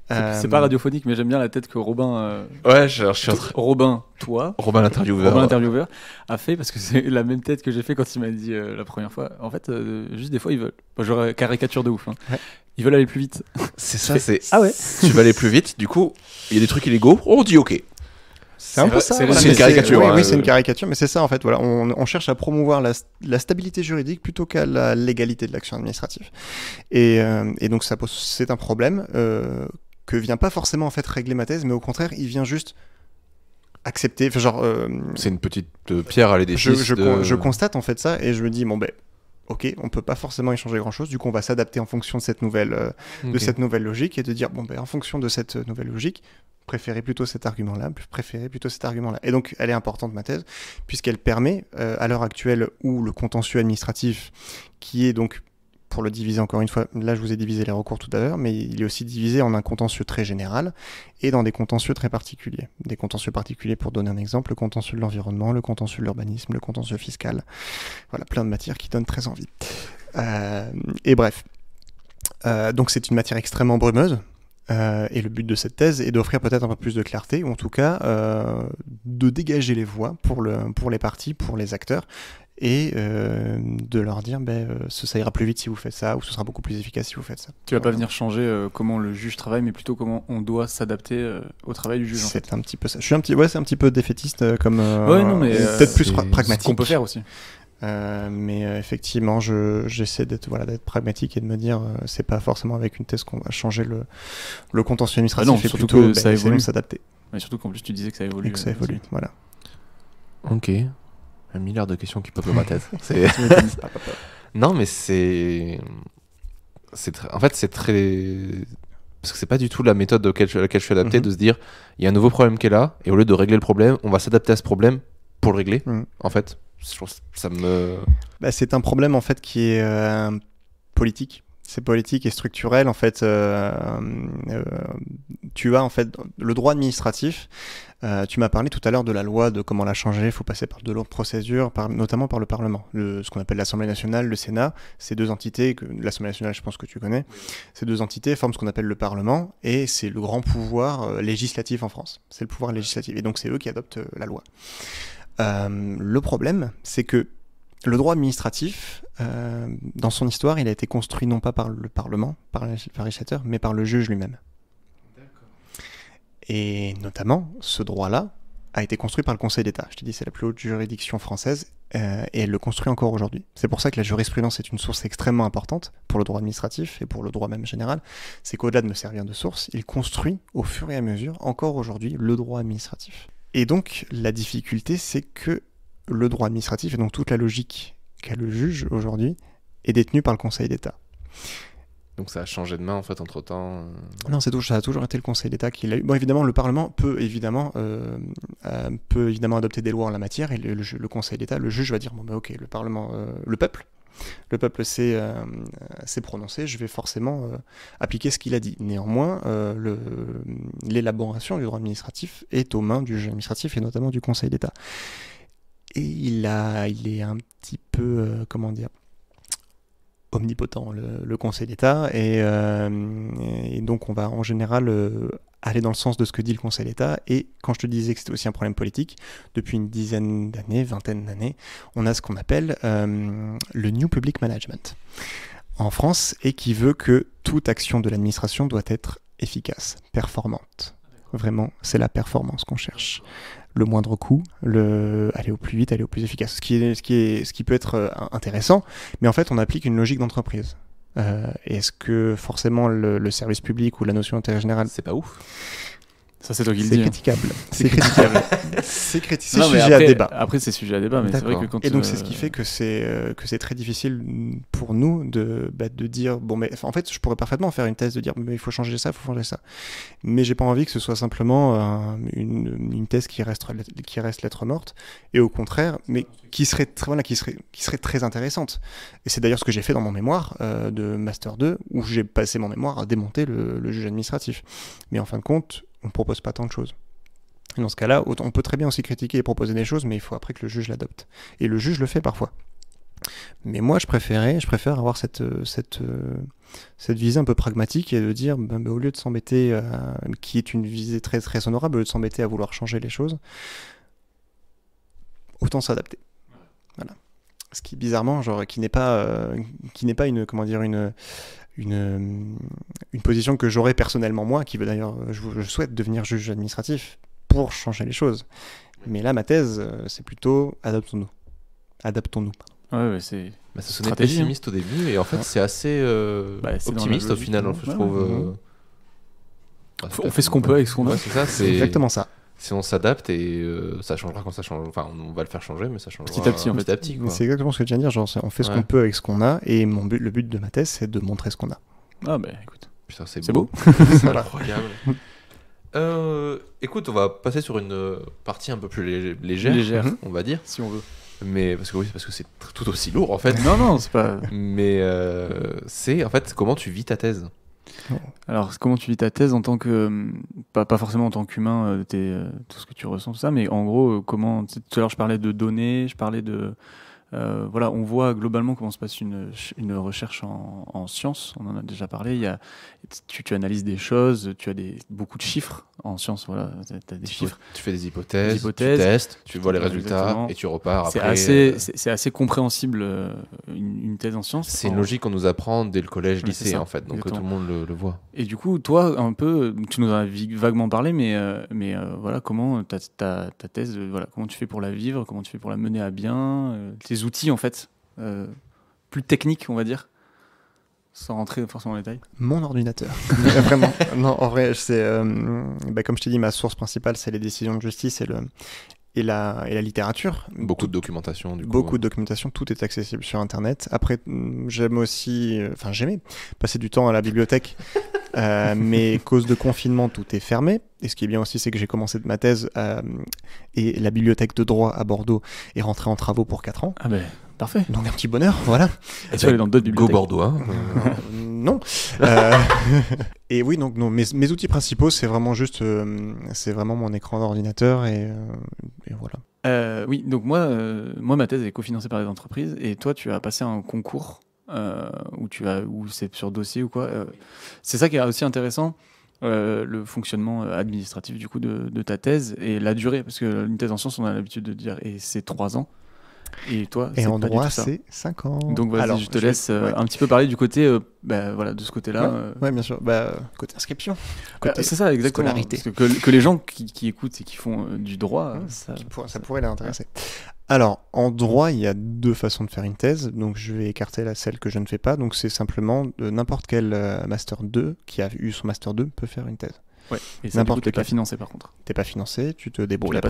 C'est pas euh, radiophonique, mais j'aime bien la tête que Robin. Euh, ouais, je, suis Robin, toi. Robin l'intervieweur. Robin a fait parce que c'est la même tête que j'ai fait quand il m'a dit euh, la première fois. En fait, juste des fois ils veulent. genre caricature de ouf. Hein. Ils veulent aller plus vite. C'est ça. C'est. Ah ouais. Tu veux aller plus vite. Du coup, il y a des trucs illégaux. On dit ok. C'est un peu ça. C'est une caricature. Oui, hein. c'est une caricature, mais c'est ça en fait. Voilà, on, cherche à promouvoir la, stabilité juridique plutôt qu'à la légalité de l'action administrative. Et, donc ça pose, c'est un problème que vient pas forcément en fait régler ma thèse, mais au contraire, il vient juste accepter. genre, euh, c'est une petite euh, pierre à l'édifice. Je, je, constate en fait ça et je me dis bon ben. Ok, on peut pas forcément échanger grand chose, du coup on va s'adapter en fonction de cette nouvelle, euh, de cette nouvelle logique et de dire bon ben en fonction de cette nouvelle logique, préférez plutôt cet argument-là, préférez plutôt cet argument-là. Et donc elle est importante ma thèse puisqu'elle permet à l'heure actuelle où le contentieux administratif qui est donc pour le diviser encore une fois, là je vous ai divisé les recours tout à l'heure, mais il est aussi divisé en un contentieux très général et dans des contentieux très particuliers. Des contentieux particuliers pour donner un exemple, le contentieux de l'environnement, le contentieux de l'urbanisme, le contentieux fiscal. Voilà, plein de matières qui donnent très envie. Euh, et bref. Euh, donc c'est une matière extrêmement brumeuse, euh, et le but de cette thèse est d'offrir peut-être un peu plus de clarté, ou en tout cas de dégager les voies pour, le, pour les parties, pour les acteurs, et euh, de leur dire ben, euh, ça ira plus vite si vous faites ça ou ce sera beaucoup plus efficace si vous faites ça. Tu vas pas venir changer euh, comment le juge travaille, mais plutôt comment on doit s'adapter au travail du juge. C'est un petit peu ça. Je suis un petit, ouais, c'est un petit peu défaitiste comme. peut-être plus pragmatique. qu'on peut faire aussi. mais effectivement, j'essaie d'être pragmatique et de me dire, c'est pas forcément avec une thèse qu'on va changer le, le contentieux administratif, ah surtout plutôt que ben, s'adapter. Mais surtout qu'en plus, tu disais que ça évolue. que ça évolue, voilà. Ok, un milliard de questions qui popent dans ma tête. non, mais c'est. c'est, En fait, c'est très. Parce que c'est pas du tout la méthode à laquelle je suis adapté mhm. de se dire il y a un nouveau problème qui est là, et au lieu de régler le problème, on va s'adapter à ce problème pour le régler, mhm. en fait. ça me. Bah, c'est un problème, en fait, qui est euh, politique c'est politique et structurel. En fait, euh, euh, tu as en fait le droit administratif. Euh, tu m'as parlé tout à l'heure de la loi, de comment la changer. Il faut passer par de longues procédures, par, notamment par le Parlement, le, ce qu'on appelle l'Assemblée nationale, le Sénat. Ces deux entités, l'Assemblée nationale, je pense que tu connais, ces deux entités forment ce qu'on appelle le Parlement et c'est le grand pouvoir législatif en France. C'est le pouvoir législatif et donc c'est eux qui adoptent la loi. le problème, c'est que le droit administratif, euh, dans son histoire, il a été construit non pas par le Parlement, par les législateur, mais par le juge lui-même. Et notamment, ce droit-là a été construit par le Conseil d'État. Je te dis, c'est la plus haute juridiction française euh, et elle le construit encore aujourd'hui. C'est pour ça que la jurisprudence est une source extrêmement importante pour le droit administratif et pour le droit même général. C'est qu'au-delà de me servir de source, il construit au fur et à mesure, encore aujourd'hui, le droit administratif. Et donc, la difficulté, c'est que le droit administratif et donc toute la logique qu'a le juge aujourd'hui est détenue par le Conseil d'État. Donc ça a changé de main en fait entre temps. Euh. Non, Ça a toujours été le Conseil d'État qui l'a eu. Bon, évidemment, le Parlement peut évidemment euh, euh, peut évidemment adopter des lois en la matière et le, Conseil d'État, le juge va dire bon ben ok, le Parlement, le peuple, le peuple s'est prononcé, je vais forcément appliquer ce qu'il a dit. Néanmoins, l'élaboration du droit administratif est aux mains du juge administratif et notamment du Conseil d'État et il, a, il est un petit peu, euh, comment dire, omnipotent, le, Conseil d'État, euh, et, donc on va en général euh, aller dans le sens de ce que dit le Conseil d'État, et quand je te disais que c'était aussi un problème politique, depuis une dizaine d'années, vingtaine d'années, on a ce qu'on appelle le New Public Management en France, et qui veut que toute action de l'administration doit être efficace, performante. Ah, Vraiment, c'est la performance qu'on cherche le moindre coût, le aller au plus vite, aller au plus efficace, ce qui, est, ce qui, est, ce qui peut être euh, intéressant, mais en fait on applique une logique d'entreprise. Euh, est-ce que forcément le, le, service public ou la notion d'intérêt général... C'est pas ouf. Ça, hein. c'est C'est critiquable. C'est critiquable. c'est sujet à débat. Après, c'est sujet à débat, mais c'est vrai que quand Et donc, c'est ce qui euh, fait que c'est euh, que c'est très difficile pour nous de bah, de dire bon, mais en fait, je pourrais parfaitement faire une thèse de dire mais il faut changer ça, il faut changer ça. Mais j'ai pas envie que ce soit simplement euh, une, une, thèse qui reste qui reste lettre morte. Et au contraire, mais qui serait très voilà, qui serait qui serait très intéressante. Et c'est d'ailleurs ce que j'ai fait dans mon mémoire de master 2 où j'ai passé mon mémoire à démonter le, le juge administratif. Mais en fin de compte on ne propose pas tant de choses. dans ce cas-là, on peut très bien aussi critiquer et proposer des choses, mais il faut après que le juge l'adopte. Et le juge le fait parfois. Mais moi, je préférais, je préfère avoir cette, euh, cette, euh, cette visée un peu pragmatique et de dire, ben, ben, au lieu de s'embêter, qui est une visée très très honorable, au lieu de s'embêter à vouloir changer les choses, autant s'adapter. Voilà. Ce qui, bizarrement, genre, qui n'est pas, euh, qui n'est pas une, comment dire, une, une, euh, une position que j'aurais personnellement moi, qui veut d'ailleurs, je, souhaite devenir juge administratif pour changer les choses. Mais là, ma thèse, euh, c'est plutôt adaptons-nous. Adaptons-nous. Ouais, c'est. Bah, ça sonnait hein. pessimiste au début, et en fait, c'est assez euh, bah, optimiste au final, je trouve. on fait ce qu'on peut avec ce qu'on a. c'est exactement ça si on s'adapte et euh, ça changera quand ça change. Enfin, on, va le faire changer, mais ça changera petit à petit. c'est exactement ce que je viens de dire. on fait ce qu'on peut avec ce qu'on a, et mon le but de ma thèse, c'est de montrer ce qu'on a. Ah bah écoute, putain, c'est beau, c'est incroyable. Euh, écoute, on va passer sur une euh, partie un peu plus légère, légère. Mhm. on va dire, si on veut. Mais parce que oui, parce que c'est tout aussi lourd en fait. non non, c'est pas. Mais c'est en fait comment tu vis ta thèse. Alors, comment tu vis ta thèse en tant que. Euh, pas, pas forcément en tant qu'humain, euh, euh, tout ce que tu ressens, tout ça, mais en gros, comment. Tout à l'heure, je parlais de données, je parlais de euh, voilà, on voit globalement comment se passe une, recherche en, science sciences. On en a déjà parlé. Il y a, tu, analyses des choses, tu as des, beaucoup de chiffres en science Voilà, tu des chiffres. Tu fais des hypothèses, tu testes, tu, vois les résultats et tu repars C'est euh, assez, compréhensible euh, une, thèse en science C'est une logique qu'on nous apprend dès le collège, lycée en fait, donc tout le monde le, voit. Et du coup, toi, un peu, tu nous en as vaguement parlé, mais, mais voilà, comment ta, thèse, voilà, comment tu fais pour la vivre, comment tu fais pour la mener à bien, outils en fait euh, plus techniques, on va dire, sans rentrer forcément en détail Mon ordinateur. Vraiment. Non, en vrai, c'est euh, bah, comme je t'ai dit, ma source principale, c'est les décisions de justice et le et la, et la littérature. Beaucoup de documentation, du coup. Beaucoup de documentation, tout est accessible sur Internet. Après, j'aime aussi, euh, enfin, j'aimais passer du temps à la bibliothèque. Euh, mais cause de confinement, tout est fermé. Et ce qui est bien aussi, c'est que j'ai commencé ma thèse euh, et la bibliothèque de droit à Bordeaux est rentrée en travaux pour 4 ans. Ah ben, parfait. Donc un petit bonheur, voilà. Et tu es dans d'autres bibliothèques Go Bordeaux. Hein. Euh, non. et oui, donc non, mes, mes outils principaux, c'est vraiment juste, c'est vraiment mon écran d'ordinateur et, voilà. oui, donc moi, moi, ma thèse est cofinancée par des entreprises et toi, tu as passé un concours euh, où tu as, où c'est sur dossier ou quoi. Euh, c'est ça qui est aussi intéressant. Euh, le fonctionnement euh, administratif du coup de, ta thèse et la durée parce que une thèse en sciences on a l'habitude de dire et c'est trois ans et toi et en droit c'est cinq ans donc vas je te laisse un petit peu parler du côté bah, voilà de ce côté là ouais, bien sûr bah, côté inscription c'est ça exactement que, les gens qui, écoutent et qui font du droit mmh. ça, ça, pourrait les intéresser alors, en droit, il y a deux façons de faire une thèse, donc je vais écarter la celle que je ne fais pas, donc c'est simplement euh, n'importe quel euh, Master 2 qui a eu son Master 2 peut faire une thèse. Ouais, et n'importe t'es pas financé par contre. T'es pas financé, tu te débrouilles après,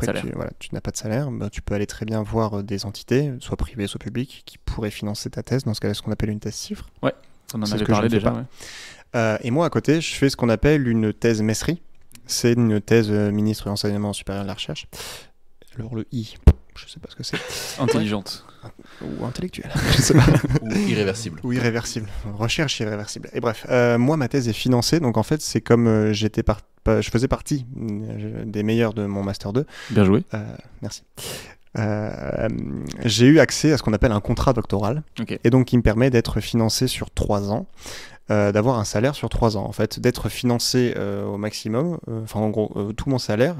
tu, n'as pas de salaire, bah, tu peux aller très bien voir euh, des entités, soit privées, soit publiques, qui pourraient financer ta thèse, dans ce cas-là, ce qu'on appelle une thèse chiffre. Ouais, on en avait parlé déjà. et moi, à côté, je fais ce qu'on appelle une thèse messerie, c'est une thèse ministre de l'enseignement supérieur de la recherche, alors le I je sais pas ce que c'est. Intelligente. Ou intellectuelle, Ou irréversible. Ou irréversible. Recherche irréversible. Et bref, euh, moi, ma thèse est financée, donc en fait, c'est comme euh, j'étais je faisais partie euh, des meilleurs de mon Master 2. Bien joué. merci. j'ai eu accès à ce qu'on appelle un contrat doctoral, et donc qui me permet d'être financé sur trois ans. Euh, d'avoir un salaire sur trois ans, en fait, d'être financé euh, au maximum, euh, enfin en gros, tout mon salaire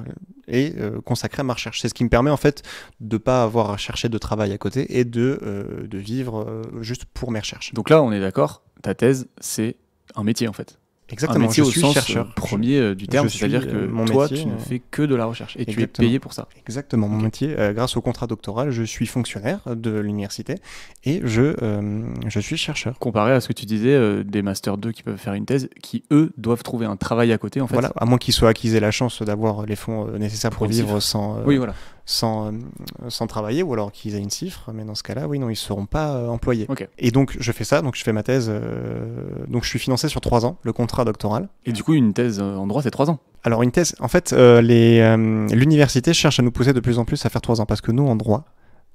est consacré à ma recherche. C'est ce qui me permet en fait de pas avoir à chercher de travail à côté et de, de vivre juste pour mes recherches. Donc là, on est d'accord, ta thèse, c'est un métier en fait. Exactement, un métier je au suis chercheur. Euh, premier euh, du terme, c'est-à-dire que euh, mon toi, métier, tu ne fais que de la recherche et tu es payé pour ça. Exactement, mon métier, grâce au contrat doctoral, je suis fonctionnaire de l'université et je, je suis chercheur. Comparé à ce que tu disais des masters 2 qui peuvent faire une thèse, qui eux doivent trouver un travail à côté en fait. Voilà, à moins qu'ils soient acquis la chance d'avoir les fonds nécessaires pour vivre sans, oui, voilà sans, euh, sans travailler, ou alors qu'ils aient une cifre, mais dans ce cas-là, oui, non, ils seront pas euh, employés. Et donc, je fais ça, donc je fais ma thèse, euh, donc je suis financé sur trois ans, le contrat doctoral. Et du coup, une thèse en droit, c'est trois ans alors une thèse, en fait, l'université cherche à nous pousser de plus en plus à faire trois ans, parce que nous, en droit,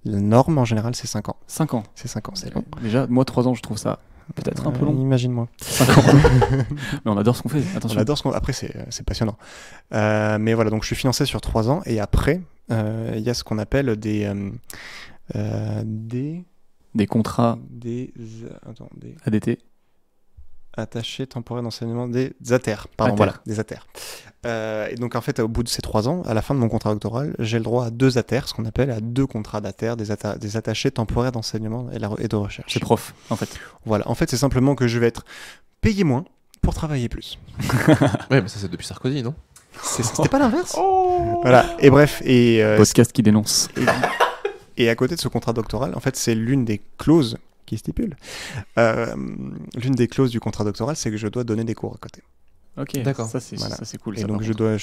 la norme en général, c'est 5 ans. 5 ans. C'est 5 ans, c'est long. Déjà, moi, 3 ans, je trouve ça Peut-être un peu long. Euh, imagine-moi. mais on adore ce qu'on fait. ce qu'on. Après, c'est passionnant. Euh, mais voilà, donc je suis financé sur 3 ans et après, euh, il y a ce qu'on appelle des. des. Des contrats. Des. Attends, ADT attaché temporaire d'enseignement des ATER. Pardon, voilà, des ATER. Euh, et donc, en fait, au bout de ces trois ans, à la fin de mon contrat doctoral, j'ai le droit à deux ATER, ce qu'on appelle à deux contrats d'ATER, des, des attachés temporaires d'enseignement et, de recherche. C'est prof, en fait. Voilà, en fait, c'est simplement que je vais être payé moins pour travailler plus. ouais, mais ça, c'est depuis Sarkozy, non C'était pas l'inverse oh Voilà, et bref. Et, euh, Podcast qui dénonce. et à côté de ce contrat doctoral, en fait, c'est l'une des clauses qui stipule, euh, l'une des clauses du contrat doctoral, c'est que je dois donner des cours à côté. Ok, d'accord. Ça c'est cool. donc je dois,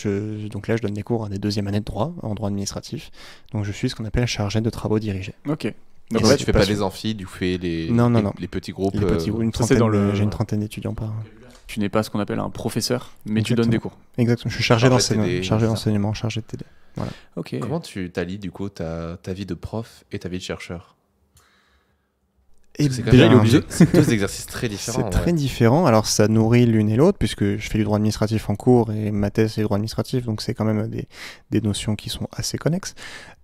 donc là je donne des cours à des deuxième années de droit, en droit administratif. Donc je suis ce qu'on appelle chargé de travaux dirigés. Ok. Donc là tu fais pas, les amphis, tu fais les, non, les, petits groupes. J'ai une trentaine d'étudiants par. Tu n'es pas ce qu'on appelle un professeur, mais tu donnes des cours. Exactement. Je suis chargé d'enseignement, chargé d'enseignement, chargé de TD. Voilà. Ok. Comment tu t'allies du coup ta vie de prof et ta vie de chercheur et c'est obligé. C'est deux exercices très différents. C'est très différent. Alors ça nourrit l'une et l'autre, puisque je fais du droit administratif en cours et ma thèse est du droit administratif, donc c'est quand même des, des, notions qui sont assez connexes.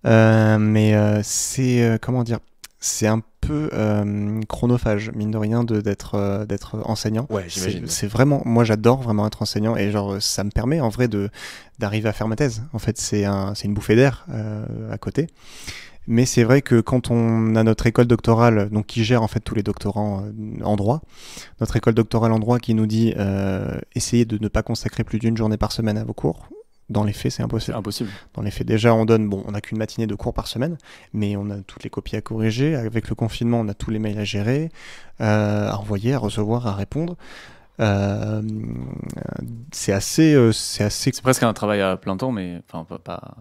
Euh, mais euh, c'est, euh, comment dire, c'est un peu euh, chronophage, mine de rien, d'être d'être enseignant. Ouais, j'imagine. C'est vraiment, moi j'adore vraiment être enseignant et genre ça me permet en vrai de d'arriver à faire ma thèse. En fait, c'est un, une bouffée d'air à côté. Mais c'est vrai que quand on a notre école doctorale, donc qui gère en fait tous les doctorants euh, en droit, notre école doctorale en droit qui nous dit euh, essayez de ne pas consacrer plus d'une journée par semaine à vos cours. Dans les faits, c'est impossible. impossible. Dans les faits, déjà, on donne, bon, on n'a qu'une matinée de cours par semaine, mais on a toutes les copies à corriger. Avec le confinement, on a tous les mails à gérer, euh, à envoyer, à recevoir, à répondre. c'est assez, c'est assez. presque un travail à plein temps, mais enfin pas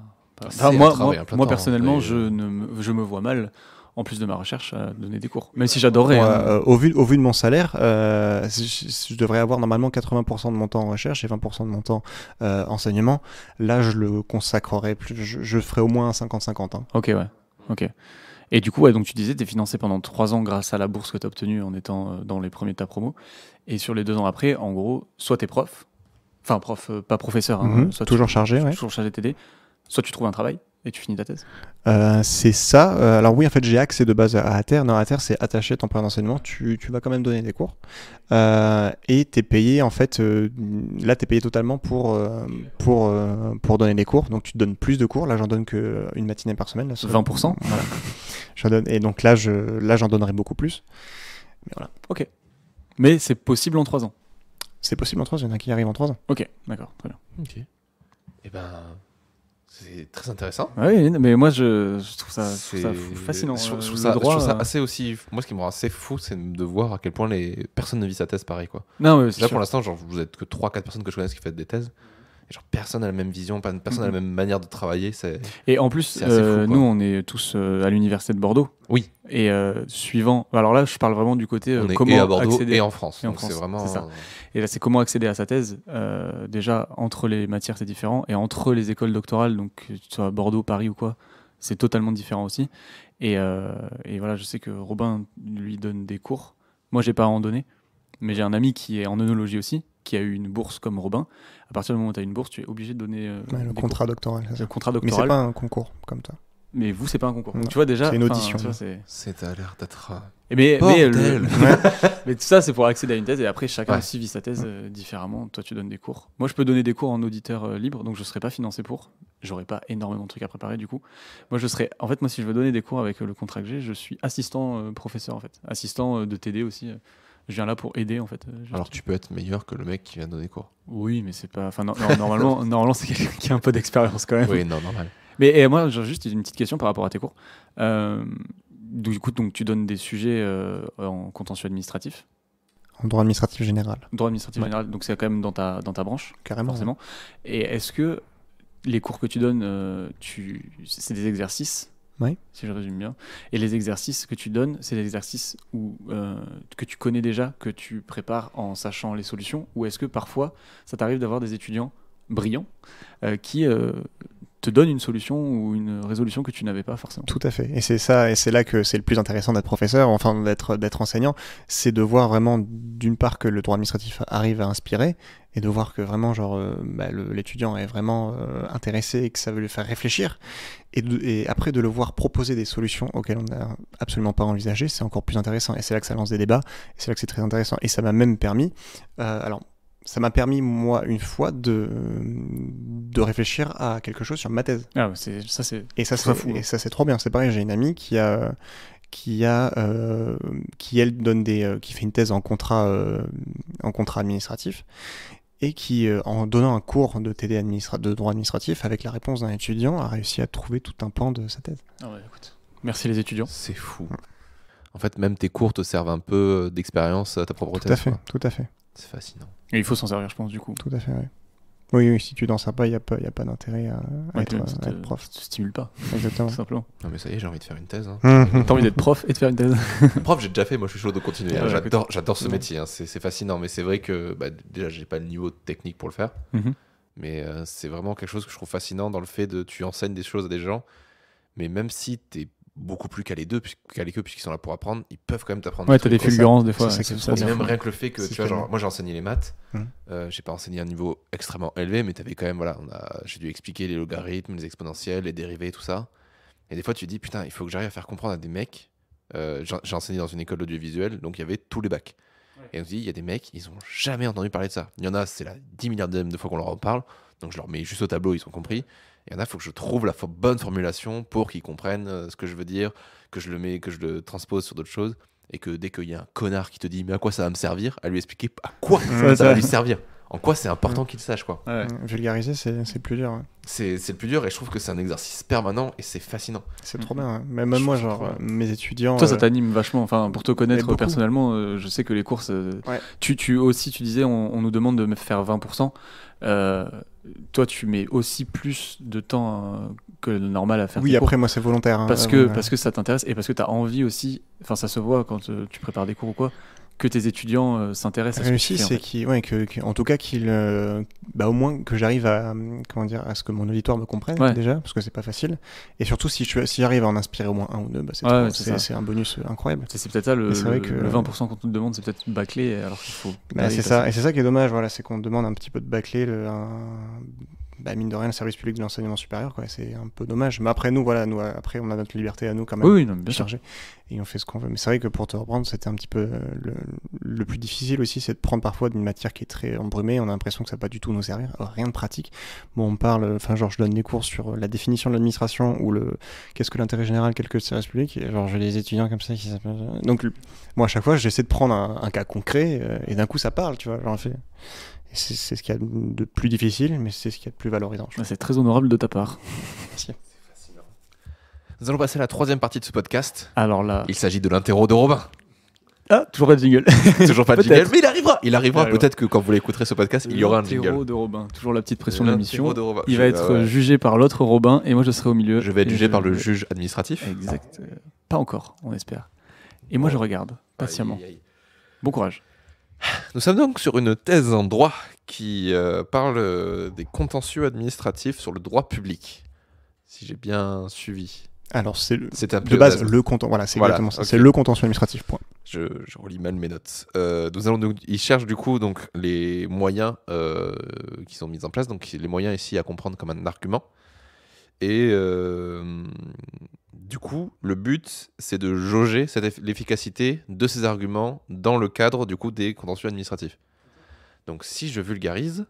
moi, moi, personnellement, je, euh, ne, je me vois mal en plus de ma recherche, à donner des cours. Même si j'adorais. Hein. Euh, au, vu, au vu de mon salaire, euh, je, devrais avoir normalement 80% de mon temps en recherche et 20% de mon temps euh, enseignement. Là, je le consacrerais plus. Je, je ferai au moins 50-50. Hein. Ok, ouais. Ok. Et du coup, ouais, donc tu disais, tu es financé pendant 3 ans grâce à la bourse que tu as obtenue en étant dans les premiers de ta promo. Et sur les 2 ans après, en gros, soit tu es prof, enfin prof, pas professeur, hein, mhm, soit toujours chargé, ouais. toujours chargé de t'aider, soit tu trouves un travail et tu finis ta thèse. Euh, c'est ça. Euh, alors oui, en fait, j'ai accès de base à ATER. Non, ATER, c'est attaché temporaire d'enseignement. Tu, tu, vas quand même donner des cours. Euh, et tu es payé, en fait, là, tu es payé totalement pour, pour, pour donner des cours. Donc tu donnes plus de cours. Là, j'en donne qu'une matinée par semaine. 20% Voilà. donne, et donc là, je, là, j'en donnerai beaucoup plus. Mais voilà. Ok. Mais c'est possible en 3 ans C'est possible en 3 ans. Il y en a qui arrivent en 3 ans. Ok, d'accord, très bien. Ok. Et eh ben... C'est très intéressant. Ah oui, mais moi je, trouve ça, fascinant. Je, trouve ça, euh. assez aussi. Moi, ce qui me rend assez fou, c'est de voir à quel point les personnes ne vit sa thèse pareil. Quoi. Non, Là, pour l'instant, genre, vous êtes que 3-4 personnes que je connais qui font des thèses personne n'a la même vision, personne n'a la mhm. même manière de travailler. Et en plus, euh, nous, on est tous euh, à l'université de Bordeaux. Oui. Et euh, suivant, alors là, je parle vraiment du côté comment à et en France. Et vraiment... Et là, c'est comment accéder à sa thèse. déjà, entre les matières, c'est différent, et entre les écoles doctorales, donc soit à Bordeaux, Paris ou quoi, c'est totalement différent aussi. Et, voilà, je sais que Robin lui donne des cours. Moi, j'ai pas à en donner, mais j'ai un ami qui est en œnologie aussi, qui a eu une bourse comme Robin, à partir du moment où tu as une bourse, tu es obligé de donner. Euh, le contrat doctoral. Le contrat doctoral. Mais c'est pas un concours comme toi. Mais vous, c'est pas un concours. Tu vois déjà. C'est une audition. C'est à l'air d'être. Et euh, eh mais, mais, tout ça, c'est pour accéder à une thèse et après, chacun aussi vit sa thèse euh, différemment. Toi, tu donnes des cours. Moi, je peux donner des cours en auditeur libre, donc je serai pas financé pour. J'aurais pas énormément de trucs à préparer du coup. Moi, je serai En fait, moi, si je veux donner des cours avec le contrat que j'ai, je suis assistant professeur en fait, assistant de TD aussi je viens là pour aider en fait. Euh, Alors tu peux être meilleur que le mec qui vient donner cours. Oui, mais c'est pas. Enfin, normalement, c'est quelqu'un qui a un peu d'expérience quand même. Oui, non, normal. Mais moi, j'ai juste une petite question par rapport à tes cours. Euh, du donc, tu donnes des sujets euh, en contentieux administratif. En droit administratif général. Droit administratif général, donc c'est quand même dans ta, dans ta branche. Carrément. Et est-ce que les cours que tu donnes, euh, tu... c'est des exercices si je résume bien. Et les exercices que tu donnes, c'est des exercices où, euh, que tu connais déjà, que tu prépares en sachant les solutions, ou est-ce que parfois ça t'arrive d'avoir des étudiants brillants euh, qui euh, donne une solution ou une résolution que tu n'avais pas forcément. Tout à fait. Et c'est ça, et c'est là que c'est le plus intéressant d'être professeur, enfin d'être d'être enseignant, c'est de voir vraiment d'une part que le droit administratif arrive à inspirer et de voir que vraiment genre euh, bah, l'étudiant est vraiment euh, intéressé et que ça veut le faire réfléchir et, après de le voir proposer des solutions auxquelles on n'a absolument pas envisagé c'est encore plus intéressant et c'est là que ça lance des débats et c'est là que c'est très intéressant et ça m'a même permis euh, alors ça m'a permis, moi, une fois, de, de réfléchir à quelque chose sur ma thèse. Ah, ça, c'est. Et ça, c'est fou. Hein. Et ça, c'est trop bien. C'est pareil, j'ai une amie qui a. Qui, a, euh, qui elle donne des euh, qui fait une thèse en contrat euh, en contrat administratif et qui en donnant un cours de TD administra de droit administratif avec la réponse d'un étudiant a réussi à trouver tout un pan de sa thèse. Ah ouais, écoute. Merci les étudiants. C'est fou. En fait, même tes cours te servent un peu d'expérience à ta propre thèse. Tout à fait, tout à fait. C'est fascinant. Et il faut s'en servir, je pense, du coup. Tout à fait, oui. Oui, oui, si tu danses pas, il n'y a pas, y a pas d'intérêt à, être, prof. Euh, tu te stimules pas. Exactement. Tout simplement. Non, mais ça y est, j'ai envie de faire une thèse. Hein. Hum. T'as envie d'être prof et de faire une thèse. prof, j'ai déjà fait, moi je suis chaud de continuer. Hein. J'adore, j'adore ce métier, hein. c'est, fascinant, mais c'est vrai que bah, déjà, j'ai pas le niveau technique pour le faire. Mm-hmm. Mais euh, c'est vraiment quelque chose que je trouve fascinant dans le fait de tu enseignes des choses à des gens, mais même si t'es beaucoup plus qu'à les d'eux, les queues, puisqu'ils sont là pour apprendre, ils peuvent quand même t'apprendre. Ouais, t'as des fulgurances des fois. C'est même rien que le fait que, tu moi j'ai enseigné les maths, mmh. euh, j'ai pas enseigné un niveau extrêmement élevé, mais t'avais quand même, voilà, j'ai dû expliquer les logarithmes, les exponentielles, les dérivés, tout ça. Et des fois, tu dis, putain, il faut que j'arrive à faire comprendre à des mecs. Euh, j'ai enseigné dans une école audiovisuelle donc il y avait tous les bacs. Et on se dit, il y a des mecs, ils ont jamais entendu parler de ça. Il y en a, c'est la 10 milliards de fois qu'on leur en parle, donc je leur mets juste au tableau, ils ont compris. Il y en a, il faut que je trouve la bonne formulation pour qu'ils comprennent euh, ce que je veux dire, que je le mets, que je le transpose sur d'autres choses. Et que dès qu'il y a un connard qui te dit mais à quoi ça va me servir, à lui expliquer à quoi ça, va lui servir en quoi c'est important qu'il sache quoi. Vulgariser, c'est le plus dur. C'est le plus dur et je trouve que c'est un exercice permanent et c'est fascinant. C'est trop bien. même moi, genre, euh, mes étudiants. Toi, ça euh, t'anime vachement. Enfin, pour te connaître personnellement, je sais que les courses. tu, tu aussi, tu disais, on, on, nous demande de faire 20% toi, tu mets aussi plus de temps hein, que le normal à faire. Oui, après, moi, c'est volontaire. Hein, parce, euh, que, parce que ça t'intéresse et parce que tu as envie aussi. Enfin, ça se voit quand euh, tu prépares des cours ou quoi que tes étudiants euh, s'intéressent à ce c'est qui, ouais, que, en tout cas qu'il, euh, bah, au moins que j'arrive à, euh, comment dire, à ce que mon auditoire me comprenne déjà, parce que c'est pas facile. Et surtout si je, si j'arrive à en inspirer au moins un ou deux, bah, c'est, un bonus incroyable. C'est, peut-être ça le, que, le 20% qu'on te demande, c'est peut-être bâclé, alors qu'il faut. Bah, c'est ça, et c'est ça qui est dommage, voilà, c'est qu'on demande un petit peu de bâclé, le, bah, mine de rien, le service public de l'enseignement supérieur, quoi. C'est un peu dommage. Mais après, nous, voilà, nous, après, on a notre liberté à nous quand même. Oui, bien Et on fait ce qu'on veut. Mais c'est vrai que pour te reprendre, c'était un petit peu euh, le, plus difficile aussi, c'est de prendre parfois d'une matière qui est très embrumée. On a l'impression que ça va pas du tout nous servir. Euh, rien de pratique. Bon, on parle, enfin, genre, je donne des cours sur euh, la définition de l'administration ou le qu'est-ce que l'intérêt général, quel que le service public. Et genre, j'ai des étudiants comme ça qui Donc, moi, à chaque fois, j'essaie de prendre un, cas concret et d'un coup, ça parle, tu vois. Genre, fait. C'est ce qu'il y a de plus difficile, mais c'est ce qu'il y a de plus valorisant. C'est très honorable de ta part. Merci. Nous allons passer à la troisième partie de ce podcast. Alors là. Il s'agit de l'interro de Robin. Ah, toujours pas de jingle. toujours pas de jingle, mais il arrivera. Il arrivera. Peut-être que quand vous l'écouterez ce podcast, il y aura un jingle. de Robin. Toujours la petite pression de l'émission. Il va être euh, jugé par l'autre Robin et moi je serai au milieu. Je vais être jugé par le juge administratif. Exact. Euh, pas encore, on espère. Et moi je regarde patiemment. Bon courage. Nous sommes donc sur une thèse en droit qui euh, parle des contentieux administratifs sur le droit public, si j'ai bien suivi. Alors c'est de base le content voilà c'est exactement ça. c'est le contentieux administratif point. Je, relis mal mes notes. Euh, nous allons donc, ils cherchent du coup donc les moyens euh, qui sont mis en place donc les moyens ici à comprendre comme un argument et du coup, le but, c'est de jauger l'efficacité de ces arguments dans le cadre du coup des contentieux administratifs. Donc, si je vulgarise,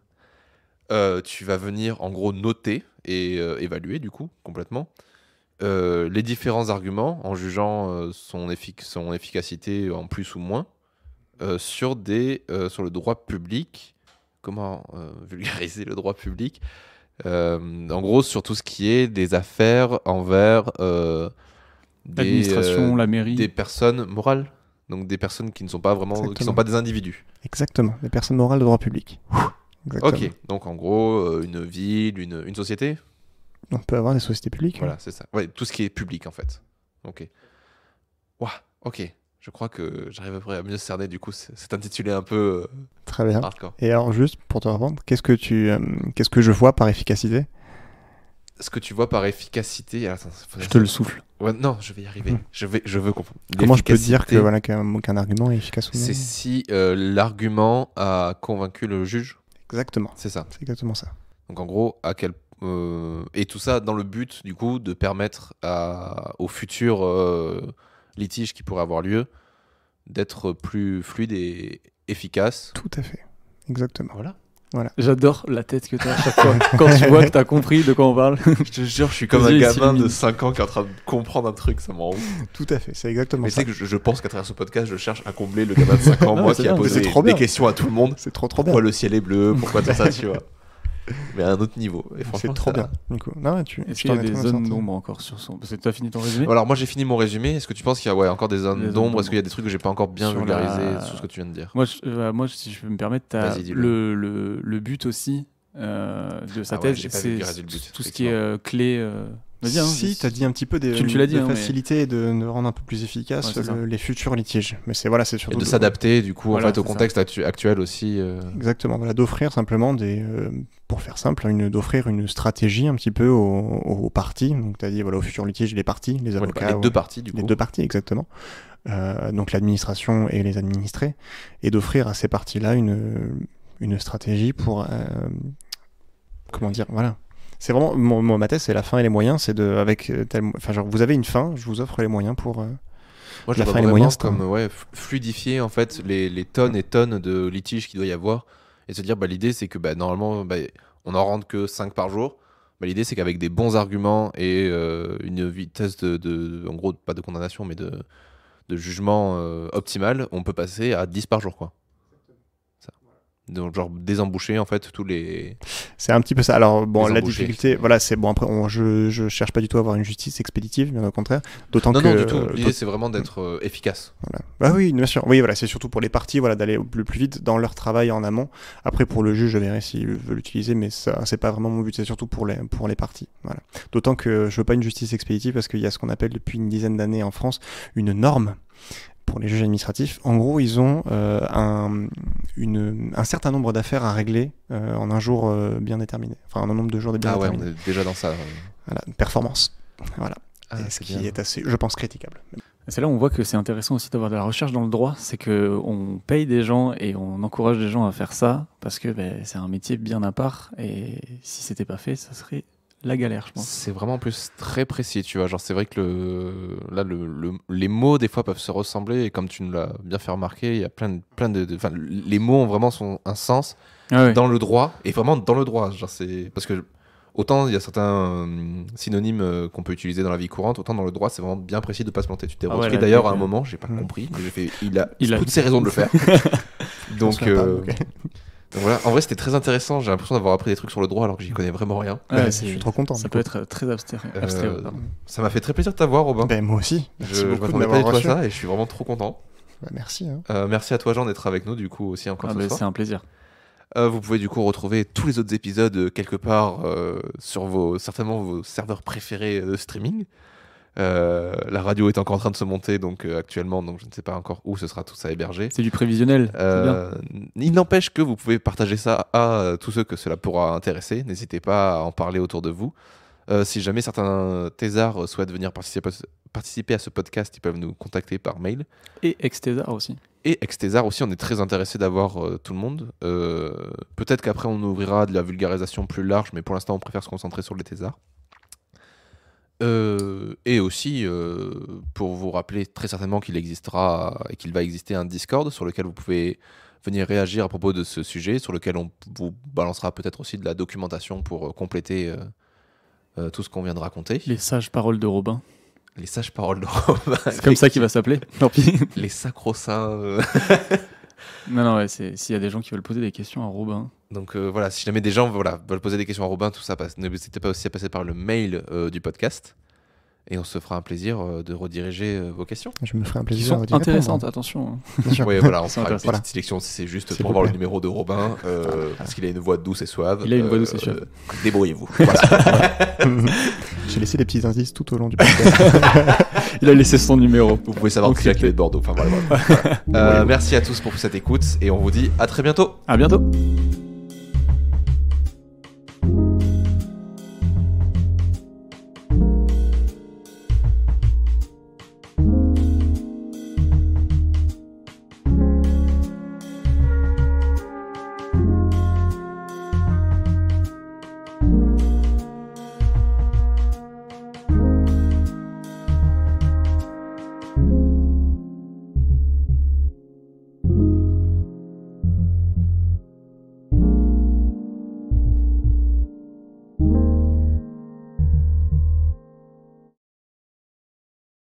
euh, tu vas venir en gros noter et euh, évaluer du coup complètement euh, les différents arguments en jugeant son, efficacité en plus ou moins sur le droit public. Comment vulgariser le droit public euh, en gros, sur tout ce qui est des affaires envers euh, des, euh, la mairie, des personnes morales, donc des personnes qui ne sont pas vraiment, qui sont pas des individus. Exactement, des personnes morales de droit public. ok, donc en gros, euh, une ville, une, société. On peut avoir des sociétés publiques. Hein. Voilà, c'est ça. tout ce qui est public en fait. Ok. Waouh, ok je crois que j'arrive à mieux cerner du coup cet intitulé un peu euh, très bien. Et alors juste pour te répondre, qu'est-ce que tu euh, qu'est-ce que je vois par efficacité Ce que tu vois par efficacité, ah, je te le souffle. non, je vais y arriver. Hmm. Je veux comprendre. Comment je peux dire que voilà qu'un argument est efficace C'est si euh, l'argument a convaincu le juge. Exactement. C'est ça. C'est exactement ça. Donc en gros, à quel et tout ça dans le but du coup de permettre à, futur litige qui pourrait avoir lieu, d'être plus fluide et efficace. Tout à fait, exactement. Voilà. Voilà. J'adore la tête que tu as à chaque fois quand tu vois que tu as compris de quoi on parle. je te jure, je suis comme un gamin de 5 ans qui est en train de comprendre un truc, ça m'en rend Tout à fait, c'est exactement mais ça. Mais c'est que je, pense qu'à travers ce podcast, je cherche à combler le gamin de 5 ans, moi, qui a posé des questions à tout le monde. C'est trop trop Pourquoi le ciel est bleu Pourquoi tout ça, tu vois mais à un autre niveau. Et franchement, c'est trop bien. Non, tu, Est-ce qu'il y a des zones d'ombre encore sur son. Parce que tu as fini ton résumé Alors, moi, j'ai fini mon résumé. Est-ce que tu penses qu'il y a ouais, encore des zones, d'ombre, Est-ce qu'il y a des trucs que j'ai pas encore bien vulgarisé sur ce que tu viens de dire moi, euh, bah, moi, si je peux me permettre, le, le, but aussi euh, de sa ah thèse, c'est tout ce qui est euh, clé Hein, si, tu as dit un petit peu des, tu, dit, hein, de facilité de, rendre un peu plus efficace les futurs litiges. Mais c'est voilà, c'est surtout. Et de, s'adapter, du coup, en fait, au contexte actuel aussi. Euh. Exactement, voilà, d'offrir simplement des. Euh, pour faire simple, une, d'offrir une stratégie un petit peu aux, parties. Donc, tu as dit, voilà, aux futurs litiges les parties, les avocats. les deux parties, du coup. Les deux parties, exactement. Euh, donc, l'administration et les administrés. Et d'offrir à ces parties-là une, une stratégie pour. comment dire, voilà c'est vraiment, mon, ma thèse, c'est la fin et les moyens. C'est de, avec, euh, enfin, genre, vous avez une fin, je vous offre les moyens pour. Euh, la les moyens, comme ouais, fluidifier en fait les, tonnes et tonnes de litiges qu'il doit y avoir et se dire, bah, l'idée, c'est que bah, normalement, bah, on en rentre que 5 par jour. Bah, l'idée, c'est qu'avec des bons arguments et euh, une vitesse de, en gros, pas de condamnation, mais de, de jugement optimal, on peut passer à 10 par jour, quoi donc genre désemboucher en fait tous les c'est un petit peu ça alors bon la difficulté voilà c'est bon après je je cherche pas du tout à avoir une justice expéditive bien au contraire d'autant que non du tout l'idée c'est vraiment d'être euh, efficace voilà bah oui bien sûr oui voilà c'est surtout pour les parties voilà d'aller le plus vite dans leur travail en amont après pour le juge je verrai s'il veut l'utiliser mais ça c'est pas vraiment mon but c'est surtout pour les pour les parties voilà d'autant que je veux pas une justice expéditive parce qu'il y a ce qu'on appelle depuis une dizaine d'années en France une norme pour les juges administratifs, en gros, ils ont euh, un, une, un, certain nombre d'affaires à régler euh, en un jour euh, bien déterminé. Enfin, un nombre de jours bien ah déterminé. ouais, on est déjà dans ça. Voilà, performance. Voilà. Ah, ce qui est assez, je pense, critiquable. C'est là où on voit que c'est intéressant aussi d'avoir de la recherche dans le droit, c'est que on paye des gens et on encourage des gens à faire ça parce que ben, c'est un métier bien à part et si c'était pas fait, ça serait la galère, je pense. C'est vraiment plus très précis, tu vois. Genre, c'est vrai que le, là, les mots, des fois, peuvent se ressembler. Et comme tu nous l'as bien fait remarquer, il y a plein Plein de, les mots ont vraiment un sens ah dans le droit. Et vraiment dans le droit. Genre, c'est. Parce que. Autant il y a certains euh, synonymes euh, qu'on peut utiliser dans la vie courante, autant dans le droit, c'est vraiment bien précis de pas se planter. Tu t'es ah d'ailleurs à un moment, j'ai pas compris, fait, il a, toutes ses raisons de le faire. Donc, en vrai, c'était très intéressant. J'ai l'impression d'avoir appris des trucs sur le droit alors que j'y connais vraiment rien. je suis trop content. Ça peut être très abstrait. Euh, ça m'a fait très plaisir de t'avoir, Robin. Ben, moi aussi. je, beaucoup pas ça et je suis vraiment trop content. Bah, merci. Hein. Euh, merci à toi, Jean, d'être avec nous du coup aussi encore fois. Ah, ben, c'est un plaisir. Euh, vous pouvez du coup retrouver tous les autres épisodes quelque part sur vos certainement vos serveurs préférés de streaming. Euh, la radio est encore en train de se monter, donc euh, actuellement, donc je ne sais pas encore où ce sera tout ça hébergé. C'est du prévisionnel. Euh, il n'empêche que vous pouvez partager ça à tous ceux que cela pourra intéresser. N'hésitez pas à en parler autour de vous. si jamais certains thésards souhaitent venir participer, à ce podcast, ils peuvent nous contacter par mail. Et ex aussi. Et ex thésar aussi, on est très intéressé d'avoir tout le monde. Peut-être qu'après on ouvrira de la vulgarisation plus large, mais pour l'instant on préfère se concentrer sur les thésards. Euh, et aussi, euh, pour vous rappeler très certainement qu'il existera et qu'il va exister un Discord sur lequel vous pouvez venir réagir à propos de ce sujet, sur lequel on vous balancera peut-être aussi de la documentation pour euh, compléter tout ce qu'on vient de raconter. Les sages paroles de Robin. Les sages paroles de Robin. C'est comme ça qu'il va s'appeler. Les sacro-saints. non, non, s'il y a des gens qui veulent poser des questions à Robin. Donc euh, voilà, si jamais des gens voilà, veulent poser des questions à Robin, tout ça, passe. n'hésitez pas aussi à passer par le mail euh, du podcast et on se fera un plaisir euh, de rediriger euh, vos questions. Je me ferai un plaisir. Qui sont intéressantes, attention. Hein. Oui, voilà, on fera une petite sélection si c'est juste pour voir le numéro de Robin, ah, euh, ah, ah. parce qu'il a une voix douce et suave. Il a une voix douce et suave. Débrouillez-vous. J'ai laissé des petits indices tout au long du podcast. Il a laissé son numéro. Vous pouvez savoir qui clé de Bordeaux. Merci à tous pour cette écoute et on vous dit à très bientôt. À bientôt.